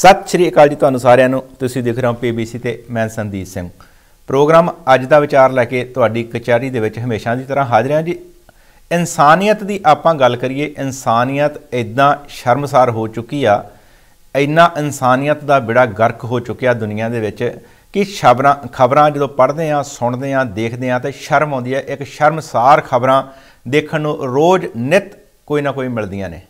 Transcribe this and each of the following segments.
ਸਤਿ ਸ਼੍ਰੀ ਅਕਾਲ ਜੀ ਤੁਹਾਨੂੰ ਸਾਰਿਆਂ ਨੂੰ ਤੁਸੀਂ ਦੇਖ ਰਹੇ ਹੋ ਪੀਬੀਸੀ ਤੇ ਮੈਂ ਸੰਦੀਪ ਸਿੰਘ ਪ੍ਰੋਗਰਾਮ ਅੱਜ ਦਾ ਵਿਚਾਰ ਲੈ ਕੇ ਤੁਹਾਡੀ ਕਚਹਿਰੀ ਦੇ ਵਿੱਚ ਹਮੇਸ਼ਾ ਦੀ ਤਰ੍ਹਾਂ ਹਾਜ਼ਰ ਹਾਂ ਜੀ ਇਨਸਾਨੀਅਤ ਦੀ ਆਪਾਂ ਗੱਲ ਕਰੀਏ ਇਨਸਾਨੀਅਤ ਇਦਾਂ ਸ਼ਰਮਸਾਰ ਹੋ ਚੁੱਕੀ ਆ ਇੰਨਾ ਇਨਸਾਨੀਅਤ ਦਾ ਬਿੜਾ ਗਰਕ ਹੋ ਚੁੱਕਿਆ ਦੁਨੀਆ ਦੇ ਵਿੱਚ ਕਿ ਖਬਰਾਂ ਖਬਰਾਂ ਜਦੋਂ ਪੜ੍ਹਦੇ ਆ ਸੁਣਦੇ ਆ ਦੇਖਦੇ ਆ ਤੇ ਸ਼ਰਮ ਆਉਂਦੀ ਹੈ ਇੱਕ ਸ਼ਰਮਸਾਰ ਖਬਰਾਂ ਦੇਖਣ ਨੂੰ ਰੋਜ਼ ਨਿਤ ਕੋਈ ਨਾ ਕੋਈ ਮਿਲਦੀਆਂ ਨੇ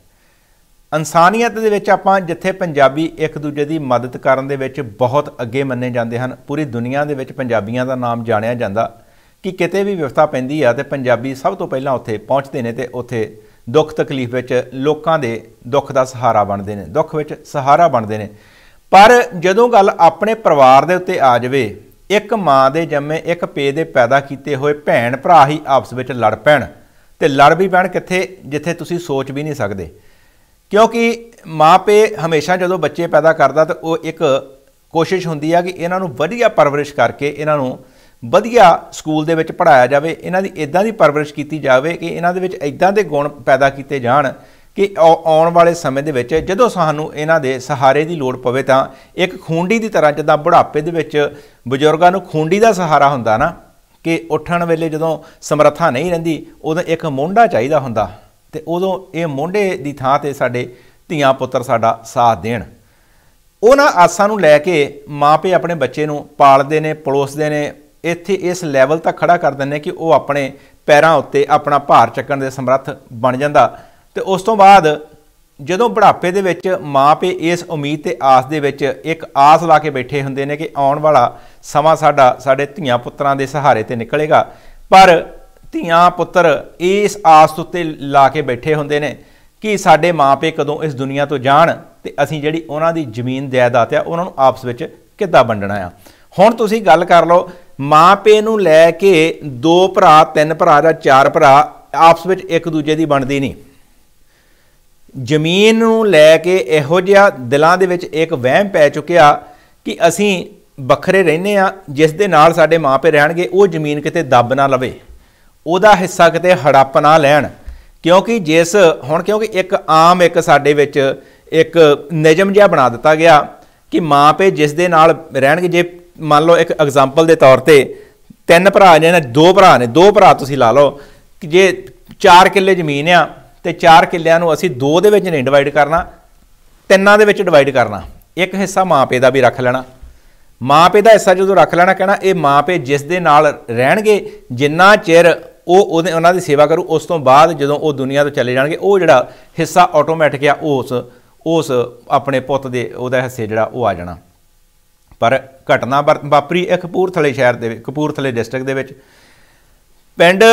ਇਨਸਾਨੀਅਤ ਦੇ ਵਿੱਚ ਆਪਾਂ ਜਿੱਥੇ ਪੰਜਾਬੀ ਇੱਕ ਦੂਜੇ ਦੀ ਮਦਦ ਕਰਨ ਦੇ ਵਿੱਚ ਬਹੁਤ ਅੱਗੇ ਮੰਨੇ ਜਾਂਦੇ ਹਨ ਪੂਰੀ ਦੁਨੀਆ ਦੇ ਵਿੱਚ ਪੰਜਾਬੀਆਂ ਦਾ ਨਾਮ ਜਾਣਿਆ ਜਾਂਦਾ ਕਿ ਕਿਤੇ ਵੀ ਵਿਵਸਥਾ ਪੈਂਦੀ ਆ ਤੇ ਪੰਜਾਬੀ ਸਭ ਤੋਂ ਪਹਿਲਾਂ ਉੱਥੇ ਪਹੁੰਚਦੇ ਨੇ ਤੇ ਉੱਥੇ ਦੁੱਖ ਤਕਲੀਫ ਵਿੱਚ ਲੋਕਾਂ ਦੇ ਦੁੱਖ ਦਾ ਸਹਾਰਾ ਬਣਦੇ ਨੇ ਦੁੱਖ ਵਿੱਚ ਸਹਾਰਾ ਬਣਦੇ ਨੇ ਪਰ ਜਦੋਂ ਗੱਲ ਆਪਣੇ ਪਰਿਵਾਰ ਦੇ ਉੱਤੇ ਆ ਜਾਵੇ ਇੱਕ ਮਾਂ ਦੇ ਜੰਮੇ ਇੱਕ ਪੇ ਦੇ ਪੈਦਾ ਕੀਤੇ ਹੋਏ ਭੈਣ ਭਰਾ ਹੀ ਆਪਸ ਵਿੱਚ ਲੜ ਪੈਣ ਤੇ ਲੜ ਵੀ ਪੈਣ ਕਿੱਥੇ ਜਿੱਥੇ ਤੁਸੀਂ ਸੋਚ ਵੀ ਨਹੀਂ ਸਕਦੇ ਕਿਉਂਕਿ ਮਾਪੇ ਹਮੇਸ਼ਾ ਜਦੋਂ ਬੱਚੇ ਪੈਦਾ ਕਰਦਾ ਤਾਂ ਉਹ ਇੱਕ ਕੋਸ਼ਿਸ਼ ਹੁੰਦੀ ਆ ਕਿ ਇਹਨਾਂ ਨੂੰ ਵਧੀਆ ਪਰਵਰਿਸ਼ ਕਰਕੇ ਇਹਨਾਂ ਨੂੰ ਵਧੀਆ ਸਕੂਲ ਦੇ ਵਿੱਚ ਪੜਾਇਆ ਜਾਵੇ ਇਹਨਾਂ ਦੀ ਇਦਾਂ ਦੀ ਪਰਵਰਿਸ਼ ਕੀਤੀ ਜਾਵੇ ਕਿ ਇਹਨਾਂ ਦੇ ਵਿੱਚ ਇਦਾਂ ਦੇ ਗੁਣ ਪੈਦਾ ਕੀਤੇ ਜਾਣ ਕਿ ਆਉਣ ਵਾਲੇ ਸਮੇਂ ਦੇ ਵਿੱਚ ਜਦੋਂ ਸਾਨੂੰ ਇਹਨਾਂ ਦੇ ਸਹਾਰੇ ਦੀ ਲੋੜ ਪਵੇ ਤਾਂ ਇੱਕ ਖੁੰਡੀ ਦੀ ਤਰ੍ਹਾਂ ਜਿੱਦਾਂ ਬੁਢਾਪੇ ਦੇ ਵਿੱਚ ਬਜ਼ੁਰਗਾਂ ਨੂੰ ਖੁੰਡੀ ਦਾ ਸਹਾਰਾ ਹੁੰਦਾ ਨਾ ਕਿ ਉੱਠਣ ਵੇਲੇ ਜਦੋਂ ਸਮਰੱਥਾ ਨਹੀਂ ਰਹਿੰਦੀ ਉਦੋਂ ਇੱਕ ਮੋਢਾ ਚਾਹੀਦਾ ਹੁੰਦਾ ਤੇ ਉਦੋਂ ਇਹ ਮੋਢੇ ਦੀ ਥਾਂ ਤੇ ਸਾਡੇ ਧੀਆਂ ਪੁੱਤਰ ਸਾਡਾ ਸਾਥ ਦੇਣ ਉਹਨਾਂ ਆਸਾਂ ਨੂੰ ਲੈ ਕੇ ਮਾਪੇ ਆਪਣੇ ਬੱਚੇ ਨੂੰ ਪਾਲਦੇ ਨੇ ਪਲੋਸਦੇ ਨੇ ਇੱਥੇ ਇਸ ਲੈਵਲ ਤੱਕ ਖੜਾ ਕਰ ਦਿੰਦੇ ਕਿ ਉਹ ਆਪਣੇ ਪੈਰਾਂ ਉੱਤੇ ਆਪਣਾ ਭਾਰ ਚੱਕਣ ਦੇ ਸਮਰੱਥ ਬਣ ਜਾਂਦਾ ਤੇ ਉਸ ਤੋਂ ਬਾਅਦ ਜਦੋਂ ਬੁਢਾਪੇ ਦੇ ਵਿੱਚ ਮਾਪੇ ਇਸ ਉਮੀਦ ਤੇ ਆਸ ਦੇ ਵਿੱਚ ਇੱਕ ਆਸ ਲਾ ਕੇ ਬੈਠੇ ਹੁੰਦੇ ਨੇ ਕਿ ਆਉਣ ਵਾਲਾ ਸਮਾਂ ਸਾਡਾ ਸਾਡੇ ਧੀਆਂ ਪੁੱਤਰਾਂ ਦੇ ਸਹਾਰੇ ਤੇ ਨਿਕਲੇਗਾ ਪਰ ਧੀਆਂ ਪੁੱਤਰ ਇਸ ਆਸ ਉੱਤੇ ਲਾ ਕੇ ਬੈਠੇ ਹੁੰਦੇ ਨੇ ਕਿ ਸਾਡੇ ਮਾਪੇ ਕਦੋਂ ਇਸ ਦੁਨੀਆ ਤੋਂ ਜਾਣ ਤੇ ਅਸੀਂ ਜਿਹੜੀ ਉਹਨਾਂ ਦੀ ਜ਼ਮੀਨ ਜਾਇਦਾਦ ਆ ਉਹਨਾਂ ਨੂੰ ਆਪਸ ਵਿੱਚ ਕਿੱਦਾਂ ਵੰਡਣਾ ਆ ਹੁਣ ਤੁਸੀਂ ਗੱਲ ਕਰ ਲਓ ਮਾਪੇ ਨੂੰ ਲੈ ਕੇ ਦੋ ਭਰਾ ਤਿੰਨ ਭਰਾ ਜਾਂ ਚਾਰ ਭਰਾ ਆਪਸ ਵਿੱਚ ਇੱਕ ਦੂਜੇ ਦੀ ਬਣਦੀ ਨਹੀਂ ਜ਼ਮੀਨ ਨੂੰ ਲੈ ਕੇ ਇਹੋ ਜਿਹਾ ਦਿਲਾਂ ਦੇ ਵਿੱਚ ਇੱਕ ਵਹਿਮ ਪੈ ਚੁੱਕਿਆ ਕਿ ਅਸੀਂ ਵੱਖਰੇ ਰਹਿੰਨੇ ਆ ਜਿਸ ਦੇ ਨਾਲ ਸਾਡੇ ਮਾਪੇ ਰਹਿਣਗੇ ਉਹ ਜ਼ਮੀਨ ਕਿਤੇ ਦੱਬ ਨਾ ਲਵੇ ਉਹਦਾ ਹਿੱਸਾ ਕਿਤੇ ਹੜੱਪ ਨਾ ਲੈਣ ਕਿਉਂਕਿ ਜਿਸ ਹੁਣ ਕਿਉਂਕਿ ਇੱਕ ਆਮ ਇੱਕ ਸਾਡੇ ਵਿੱਚ ਇੱਕ ਨਿਯਮ ਜਿਹਾ ਬਣਾ ਦਿੱਤਾ ਗਿਆ ਕਿ ਮਾਂ ਪੇ ਜਿਸ ਦੇ ਨਾਲ ਰਹਿਣਗੇ ਜੇ ਮੰਨ ਲਓ ਇੱਕ ਐਗਜ਼ਾਮਪਲ ਦੇ ਤੌਰ ਤੇ ਤਿੰਨ ਭਰਾ ਨੇ ਦੋ ਭਰਾ ਨੇ ਦੋ ਭਰਾ ਤੁਸੀਂ ਲਾ ਲਓ ਕਿ ਜੇ 4 ਕਿੱਲੇ ਜ਼ਮੀਨ ਆ ਤੇ 4 ਕਿੱਲਿਆਂ ਨੂੰ ਅਸੀਂ ਦੋ ਦੇ ਵਿੱਚ ਨਹੀਂ ਡਿਵਾਈਡ ਕਰਨਾ ਤਿੰਨਾਂ ਦੇ ਵਿੱਚ ਡਿਵਾਈਡ ਕਰਨਾ ਇੱਕ ਹਿੱਸਾ ਮਾਂ ਪੇ ਦਾ ਵੀ ਰੱਖ ਲੈਣਾ ਮਾਂ ਪੇ ਦਾ ਹਿੱਸਾ ਜਦੋਂ ਰੱਖ ਲੈਣਾ ਕਹਿਣਾ ਇਹ ਮਾਂ ਪੇ ਜਿਸ ਦੇ ਨਾਲ ਰਹਿਣਗੇ ਜਿੰਨਾ ਚਿਰ ਉਹ ਉਹਦੇ ਉਹਨਾਂ ਦੀ ਸੇਵਾ ਕਰੂ ਉਸ ਤੋਂ ਬਾਅਦ ਜਦੋਂ ਉਹ ਦੁਨੀਆ ਤੋਂ ਚਲੇ ਜਾਣਗੇ ਉਹ ਜਿਹੜਾ ਹਿੱਸਾ ਆਟੋਮੈਟਿਕ ਆ ਉਸ ਉਸ ਆਪਣੇ ਪੁੱਤ ਦੇ ਉਹਦਾ ਹਿੱਸੇ ਜਿਹੜਾ ਉਹ ਆ ਜਾਣਾ ਪਰ ਘਟਨਾ ਵਾਪਰੀ ਇੱਕ ਕਪੂਰਥਲੇ ਸ਼ਹਿਰ ਦੇ ਵਿੱਚ ਕਪੂਰਥਲੇ ਡਿਸਟ੍ਰਿਕਟ ਦੇ ਵਿੱਚ ਪਿੰਡ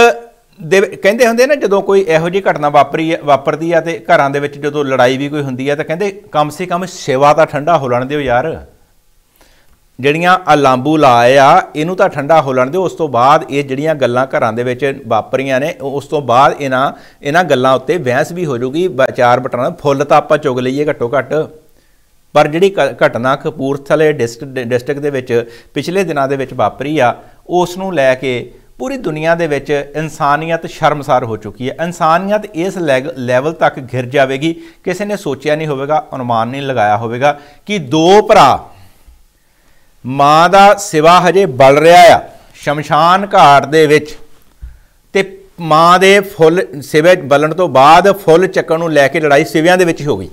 ਦੇ ਕਹਿੰਦੇ ਹੁੰਦੇ ਨੇ ਜਦੋਂ ਕੋਈ ਇਹੋ ਜਿਹੀ ਘਟਨਾ ਵਾਪਰੀ ਵਾਪਰਦੀ ਆ ਤੇ ਘਰਾਂ ਦੇ ਵਿੱਚ ਜਦੋਂ ਲੜਾਈ ਵੀ ਕੋਈ ਹੁੰਦੀ ਆ ਤਾਂ ਕਹਿੰਦੇ ਕਮ ਸੇ ਕਮ ਸੇਵਾ ਤਾਂ ਠੰਡਾ ਹੋ ਲੈਣ ਦਿਓ ਯਾਰ ਜਿਹੜੀਆਂ ਆ ਲਾਂਬੂ ਲਾਏ ਆ ਇਹਨੂੰ ਤਾਂ ਠੰਡਾ ਹੋ ਲੈਣ ਦਿਓ ਉਸ ਤੋਂ ਬਾਅਦ ਇਹ ਜਿਹੜੀਆਂ ਗੱਲਾਂ ਘਰਾਂ ਦੇ ਵਿੱਚ ਵਾਪਰੀਆਂ ਨੇ ਉਸ ਤੋਂ ਬਾਅਦ ਇਹਨਾਂ ਇਹਨਾਂ ਗੱਲਾਂ ਉੱਤੇ ਬਹਿਸ ਵੀ ਹੋ ਜੂਗੀ ਵਿਚਾਰ ਬਟਾਣਾ ਫੁੱਲ ਤਾਂ ਆਪਾਂ ਚੁਗ ਲਈਏ ਘੱਟੋ ਘੱਟ ਪਰ ਜਿਹੜੀ ਘਟਨਾ ਕਪੂਰਥਲੇ ਡਿਸਟ੍ਰਿਕਟ ਦੇ ਵਿੱਚ ਪਿਛਲੇ ਦਿਨਾਂ ਦੇ ਵਿੱਚ ਵਾਪਰੀ ਆ ਉਸ ਨੂੰ ਲੈ ਕੇ ਪੂਰੀ ਦੁਨੀਆ ਦੇ ਵਿੱਚ ਇਨਸਾਨੀਅਤ ਸ਼ਰਮਸਾਰ ਹੋ ਚੁੱਕੀ ਹੈ ਇਨਸਾਨੀਅਤ ਇਸ ਲੈਵਲ ਤੱਕ ਘਿਰ ਜਾਵੇਗੀ ਕਿਸੇ ਨੇ ਸੋਚਿਆ ਨਹੀਂ ਹੋਵੇਗਾ ਅਨੁਮਾਨ ਨਹੀਂ ਲਗਾਇਆ ਹੋਵੇਗਾ ਕਿ ਦੋ ਭਰਾ ਮਾਂ ਦਾ ਸਿਵਾ ਹਜੇ ਬਲ ਰਿਹਾ ਆ ਸ਼ਮਸ਼ਾਨ ਘਾਟ ਦੇ ਵਿੱਚ ਤੇ ਮਾਂ ਦੇ ਫੁੱਲ ਸਿਵੇ ਬਲਣ ਤੋਂ ਬਾਅਦ ਫੁੱਲ ਚੱਕਣ ਨੂੰ ਲੈ ਕੇ ਲੜਾਈ ਸਿਵਿਆਂ ਦੇ ਵਿੱਚ ਹੋ ਗਈ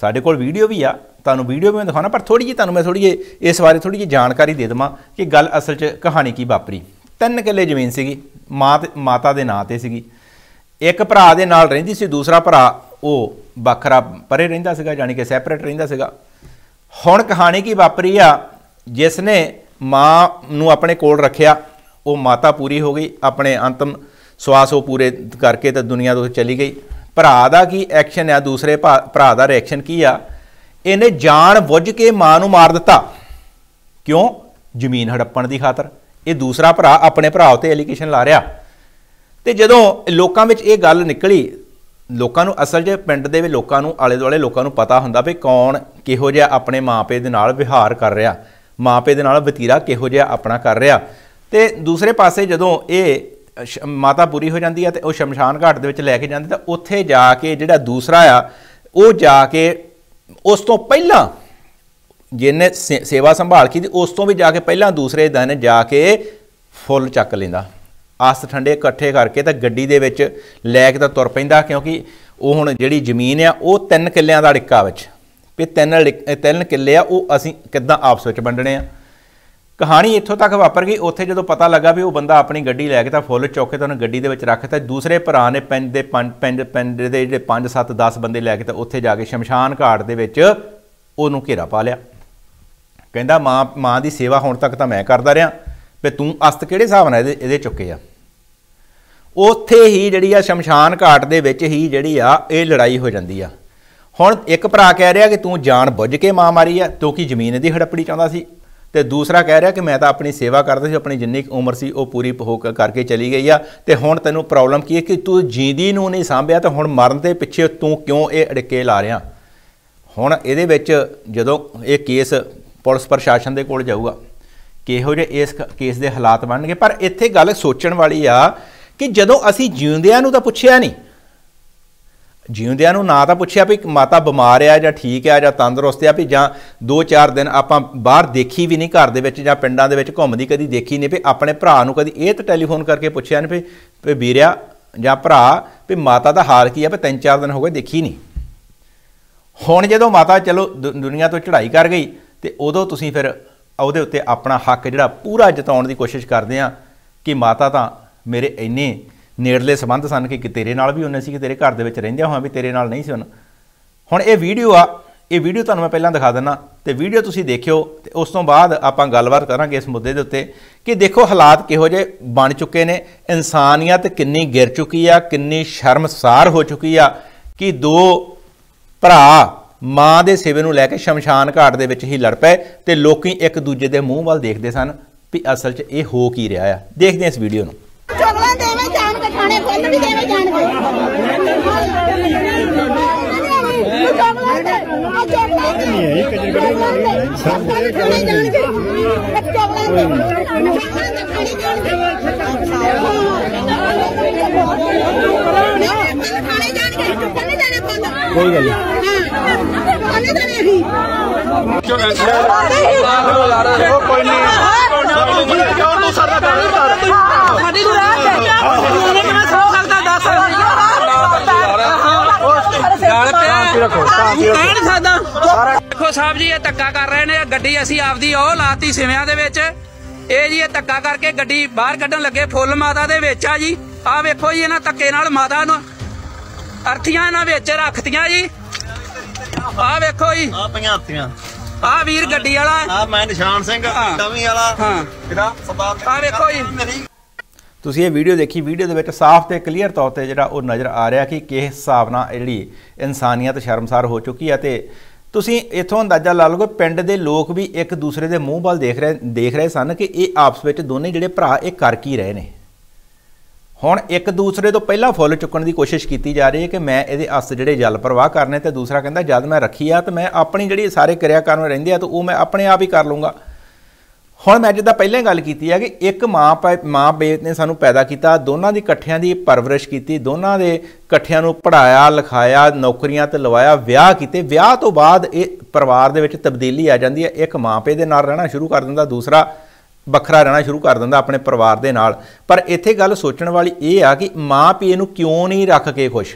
ਸਾਡੇ ਕੋਲ ਵੀਡੀਓ ਵੀ ਆ ਤੁਹਾਨੂੰ ਵੀਡੀਓ ਵੀ ਮੈਂ ਦਿਖਾਉਣਾ ਪਰ ਥੋੜੀ ਜੀ ਤੁਹਾਨੂੰ ਮੈਂ ਥੋੜੀ ਜੀ ਇਸ ਬਾਰੇ ਥੋੜੀ ਜੀ ਜਾਣਕਾਰੀ ਦੇ ਦਵਾਂ ਕਿ ਗੱਲ ਅਸਲ 'ਚ ਕਹਾਣੀ ਕੀ ਵਾਪਰੀ ਤਿੰਨ ਕਿੱਲੇ ਜ਼ਮੀਨ ਸੀਗੀ ਮਾਂ ਮਾਤਾ ਦੇ ਨਾਂ ਤੇ ਸੀਗੀ ਇੱਕ ਭਰਾ ਦੇ ਨਾਲ ਰਹਿੰਦੀ ਸੀ ਦੂਸਰਾ ਭਰਾ ਉਹ ਵੱਖਰਾ ਪਰੇ ਰਹਿੰਦਾ ਸੀਗਾ ਜਾਨੀ ਕਿ ਸੈਪਰੇਟ ਰਹਿੰਦਾ ਸੀਗਾ ਹੁਣ ਕਹਾਣੀ ਕੀ ਵਾਪਰੀ ਆ ਜਿਸ ਨੇ ਮਾਂ ਨੂੰ ਆਪਣੇ ਕੋਲ ਰੱਖਿਆ ਉਹ ਮਾਤਾ ਪੂਰੀ ਹੋ ਗਈ ਆਪਣੇ ਅੰਤਮ ਸਵਾਸ ਉਹ ਪੂਰੇ ਕਰਕੇ ਤਾਂ ਦੁਨੀਆ ਤੋਂ ਚਲੀ ਗਈ ਭਰਾ ਦਾ ਕੀ ਐਕਸ਼ਨ ਆ ਦੂਸਰੇ ਭਰਾ ਦਾ ਰਿਐਕਸ਼ਨ ਕੀ ਆ ਇਹਨੇ ਜਾਣ ਬੁੱਝ ਕੇ ਮਾਂ ਨੂੰ ਮਾਰ ਦਿੱਤਾ ਕਿਉਂ ਜ਼ਮੀਨ ਹੜੱਪਣ ਦੀ ਖਾਤਰ ਇਹ ਦੂਸਰਾ ਭਰਾ ਆਪਣੇ ਭਰਾ ਉਤੇ ਐਲੀਗੇਸ਼ਨ ਲਾ ਰਿਹਾ ਤੇ ਜਦੋਂ ਲੋਕਾਂ ਵਿੱਚ ਇਹ ਗੱਲ ਨਿਕਲੀ ਲੋਕਾਂ ਨੂੰ ਅਸਲ 'ਚ ਪਿੰਡ ਦੇ ਵੀ ਲੋਕਾਂ ਨੂੰ ਆਲੇ ਦੁਆਲੇ ਲੋਕਾਂ ਨੂੰ ਪਤਾ ਹੁੰਦਾ ਵੀ ਕੌਣ ਕਿਹੋ ਜਿਹਾ ਆਪਣੇ ਮਾਪੇ ਦੇ ਨਾਲ ਵਿਹਾਰ ਕਰ ਰਿਹਾ ਮਾਪੇ ਦੇ ਨਾਲ ਵਤੀਰਾ ਕਿਹੋ ਜਿਹਾ ਆਪਣਾ ਕਰ ਰਿਹਾ ਤੇ ਦੂਸਰੇ ਪਾਸੇ ਜਦੋਂ ਇਹ ਮਾਤਾ ਪੂਰੀ ਹੋ ਜਾਂਦੀ ਹੈ ਤੇ ਉਹ ਸ਼ਮਸ਼ਾਨ ਘਾਟ ਦੇ ਵਿੱਚ ਲੈ ਕੇ ਜਾਂਦੇ ਤਾਂ ਉੱਥੇ ਜਾ ਕੇ ਜਿਹੜਾ ਦੂਸਰਾ ਆ ਉਹ ਜਾ ਕੇ ਉਸ ਤੋਂ ਪਹਿਲਾਂ ਜਿਹਨੇ ਸੇਵਾ ਸੰਭਾਲ ਕੀਤੀ ਉਸ ਤੋਂ ਵੀ ਜਾ ਕੇ ਪਹਿਲਾਂ ਦੂਸਰੇ ਦਿਨ ਜਾ ਕੇ ਫੁੱਲ ਚੱਕ ਲੈਂਦਾ ਆਸ ਠੰਡੇ ਇਕੱਠੇ ਕਰਕੇ ਤਾਂ ਗੱਡੀ ਦੇ ਵਿੱਚ ਲੈ ਕੇ ਤਾਂ ਤੁਰ ਪੈਂਦਾ ਕਿਉਂਕਿ ਉਹ ਹੁਣ ਜਿਹੜੀ ਜ਼ਮੀਨ ਆ ਉਹ ਤਿੰਨ ਕਿੱਲਿਆਂ ਦਾ ਅੜਿੱਕਾ ਵਿੱਚ ਵੀ ਤਿੰਨ ਤਿੰਨ ਕਿੱਲੇ ਆ ਉਹ ਅਸੀਂ ਕਿੱਦਾਂ ਆਪਸ ਵਿੱਚ ਵੰਡਣੇ ਆ ਕਹਾਣੀ ਇੱਥੋਂ ਤੱਕ ਵਾਪਰ ਗਈ ਉੱਥੇ ਜਦੋਂ ਪਤਾ ਲੱਗਾ ਵੀ ਉਹ ਬੰਦਾ ਆਪਣੀ ਗੱਡੀ ਲੈ ਕੇ ਤਾਂ ਫੁੱਲ ਚੌਕੇ ਤੋਂ ਉਹਨੇ ਗੱਡੀ ਦੇ ਵਿੱਚ ਰੱਖਤਾ ਦੂਸਰੇ ਭਰਾ ਨੇ ਪਿੰਡ ਦੇ ਪੰਜ ਪਿੰਡ ਪਿੰਡ ਦੇ ਜਿਹੜੇ 5 7 10 ਬੰਦੇ ਲੈ ਕੇ ਤਾਂ ਉੱਥੇ ਜਾ ਕੇ ਸ਼ਮਸ਼ਾਨ ਘਾਟ ਦੇ ਵਿੱਚ ਉਹਨੂੰ ਘੇਰਾ ਪਾ ਲਿਆ ਕਹਿੰਦਾ ਮਾਂ ਮਾਂ ਦੀ ਸੇਵਾ ਹੁਣ ਤੱਕ ਤਾਂ ਮੈਂ ਕਰਦਾ ਰਿਹਾ ਵੀ ਤੂੰ ਅਸਤ ਕਿਹੜੇ ਹਿਸਾਬ ਨਾਲ ਇਹਦੇ ਇਹਦੇ ਚੁੱਕੇ ਆ ਉੱਥੇ ਹੀ ਜਿਹੜੀ ਆ ਸ਼ਮਸ਼ਾਨ ਘਾਟ ਦੇ ਵਿੱਚ ਹੀ ਜਿਹੜੀ ਆ ਇਹ ਲੜਾਈ ਹੋ ਜਾਂਦੀ ਆ ਹੁਣ ਇੱਕ ਭਰਾ ਕਹਿ ਰਿਹਾ ਕਿ ਤੂੰ ਜਾਣ ਬੁੱਝ ਕੇ ਮਾਂ ਮਾਰੀ ਆ ਕੀ ਜ਼ਮੀਨ ਦੀ ਹੜੱਪੜੀ ਚਾਹੁੰਦਾ ਸੀ ਤੇ ਦੂਸਰਾ ਕਹਿ ਰਿਹਾ ਕਿ ਮੈਂ ਤਾਂ ਆਪਣੀ ਸੇਵਾ ਕਰਦਾ ਸੀ ਆਪਣੀ ਜਿੰਨੀ ਉਮਰ ਸੀ ਉਹ ਪੂਰੀ ਹੋ ਕਰਕੇ ਚਲੀ ਗਈ ਆ ਤੇ ਹੁਣ ਤੈਨੂੰ ਪ੍ਰੋਬਲਮ ਕੀ ਹੈ ਕਿ ਤੂੰ ਜੀਂਦੀ ਨੂੰ ਨਹੀਂ ਸੰਭਿਆ ਤੇ ਹੁਣ ਮਰਨ ਦੇ ਪਿੱਛੇ ਤੂੰ ਕਿਉਂ ਇਹ ਅੜਕੇ ਲਾ ਰਿਹਾ ਹੁਣ ਇਹਦੇ ਵਿੱਚ ਜਦੋਂ ਇਹ ਕੇਸ ਪੁਲਿਸ ਪ੍ਰਸ਼ਾਸਨ ਦੇ ਕੋਲ ਜਾਊਗਾ ਕਿਹੋ ਜਿਹੇ ਇਸ ਕੇਸ ਦੇ ਹਾਲਾਤ ਬਣਨਗੇ ਪਰ ਇੱਥੇ ਗੱਲ ਸੋਚਣ ਵਾਲੀ ਆ ਕਿ ਜਦੋਂ ਅਸੀਂ ਜਿਉਂਦਿਆਂ ਨੂੰ ਤਾਂ ਪੁੱਛਿਆ ਨਹੀਂ ਜਿਉਂਦਿਆਂ ਨੂੰ ਨਾ ਤਾਂ ਪੁੱਛਿਆ ਵੀ ਮਾਤਾ ਬਿਮਾਰ ਆ ਜਾਂ ਠੀਕ ਆ ਜਾਂ ਤੰਦਰੁਸਤ ਆ ਵੀ ਜਾਂ 2-4 ਦਿਨ ਆਪਾਂ ਬਾਹਰ ਦੇਖੀ ਵੀ ਨਹੀਂ ਘਰ ਦੇ ਵਿੱਚ ਜਾਂ ਪਿੰਡਾਂ ਦੇ ਵਿੱਚ ਘੁੰਮਦੀ ਕਦੀ ਦੇਖੀ ਨਹੀਂ ਵੀ ਆਪਣੇ ਭਰਾ ਨੂੰ ਕਦੀ ਇਹ ਤਾਂ ਟੈਲੀਫੋਨ ਕਰਕੇ ਪੁੱਛਿਆ ਨਹੀਂ ਵੀ ਵੀਰਿਆ ਜਾਂ ਭਰਾ ਵੀ ਮਾਤਾ ਦਾ ਹਾਲ ਕੀ ਆ ਵੀ 3-4 ਦਿਨ ਹੋ ਗਏ ਦੇਖੀ ਨਹੀਂ ਹੁਣ ਜਦੋਂ ਮਾਤਾ ਚਲੋ ਦੁਨੀਆ ਤੋਂ ਚੜ੍ਹਾਈ ਕਰ ਗਈ ਤੇ ਉਦੋਂ ਤੁਸੀਂ ਫਿਰ ਉਹਦੇ ਉੱਤੇ ਆਪਣਾ ਹੱਕ ਜਿਹੜਾ ਪੂਰਾ ਜਤਾਉਣ ਦੀ ਕੋਸ਼ਿਸ਼ ਕਰਦੇ ਆ ਕਿ ਮਾਤਾ ਤਾਂ ਮੇਰੇ ਇੰਨੇ ਨੇੜਲੇ ਸਬੰਧ ਸਨ ਕਿ ਤੇਰੇ ਨਾਲ ਵੀ ਉਹਨੇ ਸੀ ਕਿ ਤੇਰੇ ਘਰ ਦੇ ਵਿੱਚ ਰਹਿੰਦੇ ਹੋਇਆ ਵੀ ਤੇਰੇ ਨਾਲ ਨਹੀਂ ਸੀ ਹੁਣ ਹੁਣ ਇਹ ਵੀਡੀਓ ਆ ਇਹ ਵੀਡੀਓ ਤੁਹਾਨੂੰ ਮੈਂ ਪਹਿਲਾਂ ਦਿਖਾ ਦਿੰਨਾ ਤੇ ਵੀਡੀਓ ਤੁਸੀਂ ਦੇਖਿਓ ਤੇ ਉਸ ਤੋਂ ਬਾਅਦ ਆਪਾਂ ਗੱਲਬਾਤ ਕਰਾਂਗੇ ਇਸ ਮੁੱਦੇ ਦੇ ਉੱਤੇ ਕਿ ਦੇਖੋ ਹਾਲਾਤ ਕਿਹੋ ਜਿਹੇ ਬਣ ਚੁੱਕੇ ਨੇ ਇਨਸਾਨੀਅਤ ਕਿੰਨੀ ਗਿਰ ਚੁੱਕੀ ਆ ਕਿੰਨੀ ਸ਼ਰਮਸਾਰ ਹੋ ਚੁੱਕੀ ਆ ਕਿ ਦੋ ਭਰਾ ਮਾਂ ਦੇ ਸੇਵੇ ਨੂੰ ਲੈ ਕੇ ਸ਼ਮਸ਼ਾਨ ਘਾਟ ਦੇ ਵਿੱਚ ਹੀ ਲੜ ਪਏ ਤੇ ਲੋਕੀ ਇੱਕ ਦੂਜੇ ਦੇ ਮੂੰਹ ਵੱਲ ਦੇਖਦੇ ਸਨ ਵੀ ਅਸਲ 'ਚ ਇਹ ਹੋ ਕੀ ਰਿਹਾ ਆ ਦੇਖਦੇ ਇਸ ਵੀਡੀਓ ਨੂੰ ਚੋਗਲਾ ਦੇਵੇਂ ਜਾਣ ਕੇ ਖਾਣੇ ਵੀ ਜਾਣ ਦੇ ਨਹੀਂ ਹੈ ਸਭ ਦੇ ਕੋਈ ਗੱਲ ਨਹੀਂ ਕਰ ਨੂੰ ਰੱਖੋ ਸਾਦਾ ਦੇਖੋ ਸਾਹਿਬ ਜੀ ਇਹ ਧੱਕਾ ਕਰ ਰਹੇ ਨੇ ਗੱਡੀ ਅਸੀਂ ਆਪਦੀ ਉਹ ਲਾਤੀ ਸਿਵਿਆਂ ਦੇ ਵਿੱਚ ਇਹ ਜੀ ਇਹ ਧੱਕਾ ਕਰਕੇ ਗੱਡੀ ਬਾਹਰ ਕੱਢਣ ਲੱਗੇ ਫੁੱਲ ਮਾਤਾ ਦੇ ਵਿੱਚ ਆ ਜੀ ਆ ਵੇਖੋ ਜੀ ਇਹਨਾਂ ਧੱਕੇ ਨਾਲ ਮਾਤਾ ਨੂੰ ਅਰਥੀਆਂ ਇਹਨਾਂ ਵਿੱਚ ਰੱਖਤੀਆਂ ਜੀ ਆ ਵੇਖੋ ਜੀ ਆ ਪਈਆਂ ਹੱਥੀਆਂ ਆ ਵੀਰ ਗੱਡੀ ਵਾਲਾ ਆ ਮੈਂ ਨਿਸ਼ਾਨ ਸਿੰਘ ਨਵੀਂ ਵਾਲਾ ਹਾਂ ਇਹਦਾ ਸਬਾਤ ਆ ਵੇਖੋ ਜੀ ਤੁਸੀਂ ਇਹ ਵੀਡੀਓ ਦੇਖੀ ਵੀਡੀਓ ਦੇ ਵਿੱਚ ਸਾਫ਼ ਤੇ ਕਲੀਅਰ ਤੌਰ ਤੇ ਜਿਹੜਾ ਉਹ ਨਜ਼ਰ ਆ ਰਿਹਾ ਕਿ ਕਿਸ ਹਿਸਾਬ ਨਾਲ ਜਿਹੜੀ ਇਨਸਾਨੀਅਤ ਸ਼ਰਮਸਾਰ ਹੋ ਚੁੱਕੀ ਹੈ ਤੇ ਤੁਸੀਂ ਇਥੋਂ ਅੰਦਾਜ਼ਾ ਲਾ ਲਓਗੇ ਪਿੰਡ ਦੇ ਲੋਕ ਵੀ ਇੱਕ ਦੂਸਰੇ ਦੇ ਮੂੰਹ ਵੱਲ ਦੇਖ ਰਹੇ ਦੇਖ ਰਹੇ ਸਨ ਕਿ ਇਹ ਆਪਸ ਵਿੱਚ ਦੋਨੇ ਜਿਹੜੇ ਭਰਾ ਇਹ ਕਰ ਕੀ ਰਹੇ ਨੇ ਹੁਣ ਇੱਕ ਦੂਸਰੇ ਤੋਂ ਪਹਿਲਾਂ ਫੁੱਲ ਚੁੱਕਣ ਦੀ ਕੋਸ਼ਿਸ਼ ਕੀਤੀ ਜਾ ਰਹੀ ਹੈ ਕਿ ਮੈਂ ਇਹਦੇ ਅਸ ਜਿਹੜੇ ਜਲ ਪ੍ਰਵਾਹ ਕਰਨੇ ਤੇ ਦੂਸਰਾ ਕਹਿੰਦਾ ਜਦ ਮੈਂ ਰੱਖੀ ਆ ਤੇ ਮੈਂ ਆਪਣੀ ਜਿਹੜੀ ਸਾਰੇ ਕਿਰਿਆ ਕਰਨ ਰਹਿੰਦੇ ਆ ਤਾਂ ਉਹ ਮੈਂ ਆਪਣੇ ਆਪ ਹੀ ਕਰ ਲੂੰਗਾ ਹੁਣ ਮੈਂ ਜਿੱਦਾਂ ਪਹਿਲਾਂ ਗੱਲ ਕੀਤੀ ਹੈ ਕਿ ਇੱਕ ਮਾਂ ਮਾਂ ਬੇਟ ਨੇ ਸਾਨੂੰ ਪੈਦਾ ਕੀਤਾ ਦੋਨਾਂ ਦੀ ਇਕੱਠਿਆਂ ਦੀ ਪਰਵਰਿਸ਼ ਕੀਤੀ ਦੋਨਾਂ ਦੇ ਇਕੱਠਿਆਂ ਨੂੰ ਪੜਾਇਆ ਲਿਖਾਇਆ ਨੌਕਰੀਆਂ ਤੇ ਲਵਾਇਆ ਵਿਆਹ ਕੀਤੇ ਵਿਆਹ ਤੋਂ ਬਾਅਦ ਇਹ ਪਰਿਵਾਰ ਦੇ ਵਿੱਚ ਤਬਦੀਲੀ ਆ ਜਾਂਦੀ ਹੈ ਇੱਕ ਮਾਂ ਪੇ ਦੇ ਨਾਲ ਰਹਿਣਾ ਸ਼ੁਰੂ ਕਰ ਦਿੰਦਾ ਦੂਸਰਾ ਵੱਖਰਾ ਰਹਿਣਾ ਸ਼ੁਰੂ ਕਰ ਦਿੰਦਾ ਆਪਣੇ ਪਰਿਵਾਰ ਦੇ ਨਾਲ ਪਰ ਇੱਥੇ ਗੱਲ ਸੋਚਣ ਵਾਲੀ ਇਹ ਆ ਕਿ ਮਾਂ ਪਿਓ ਨੂੰ ਕਿਉਂ ਨਹੀਂ ਰੱਖ ਕੇ ਖੁਸ਼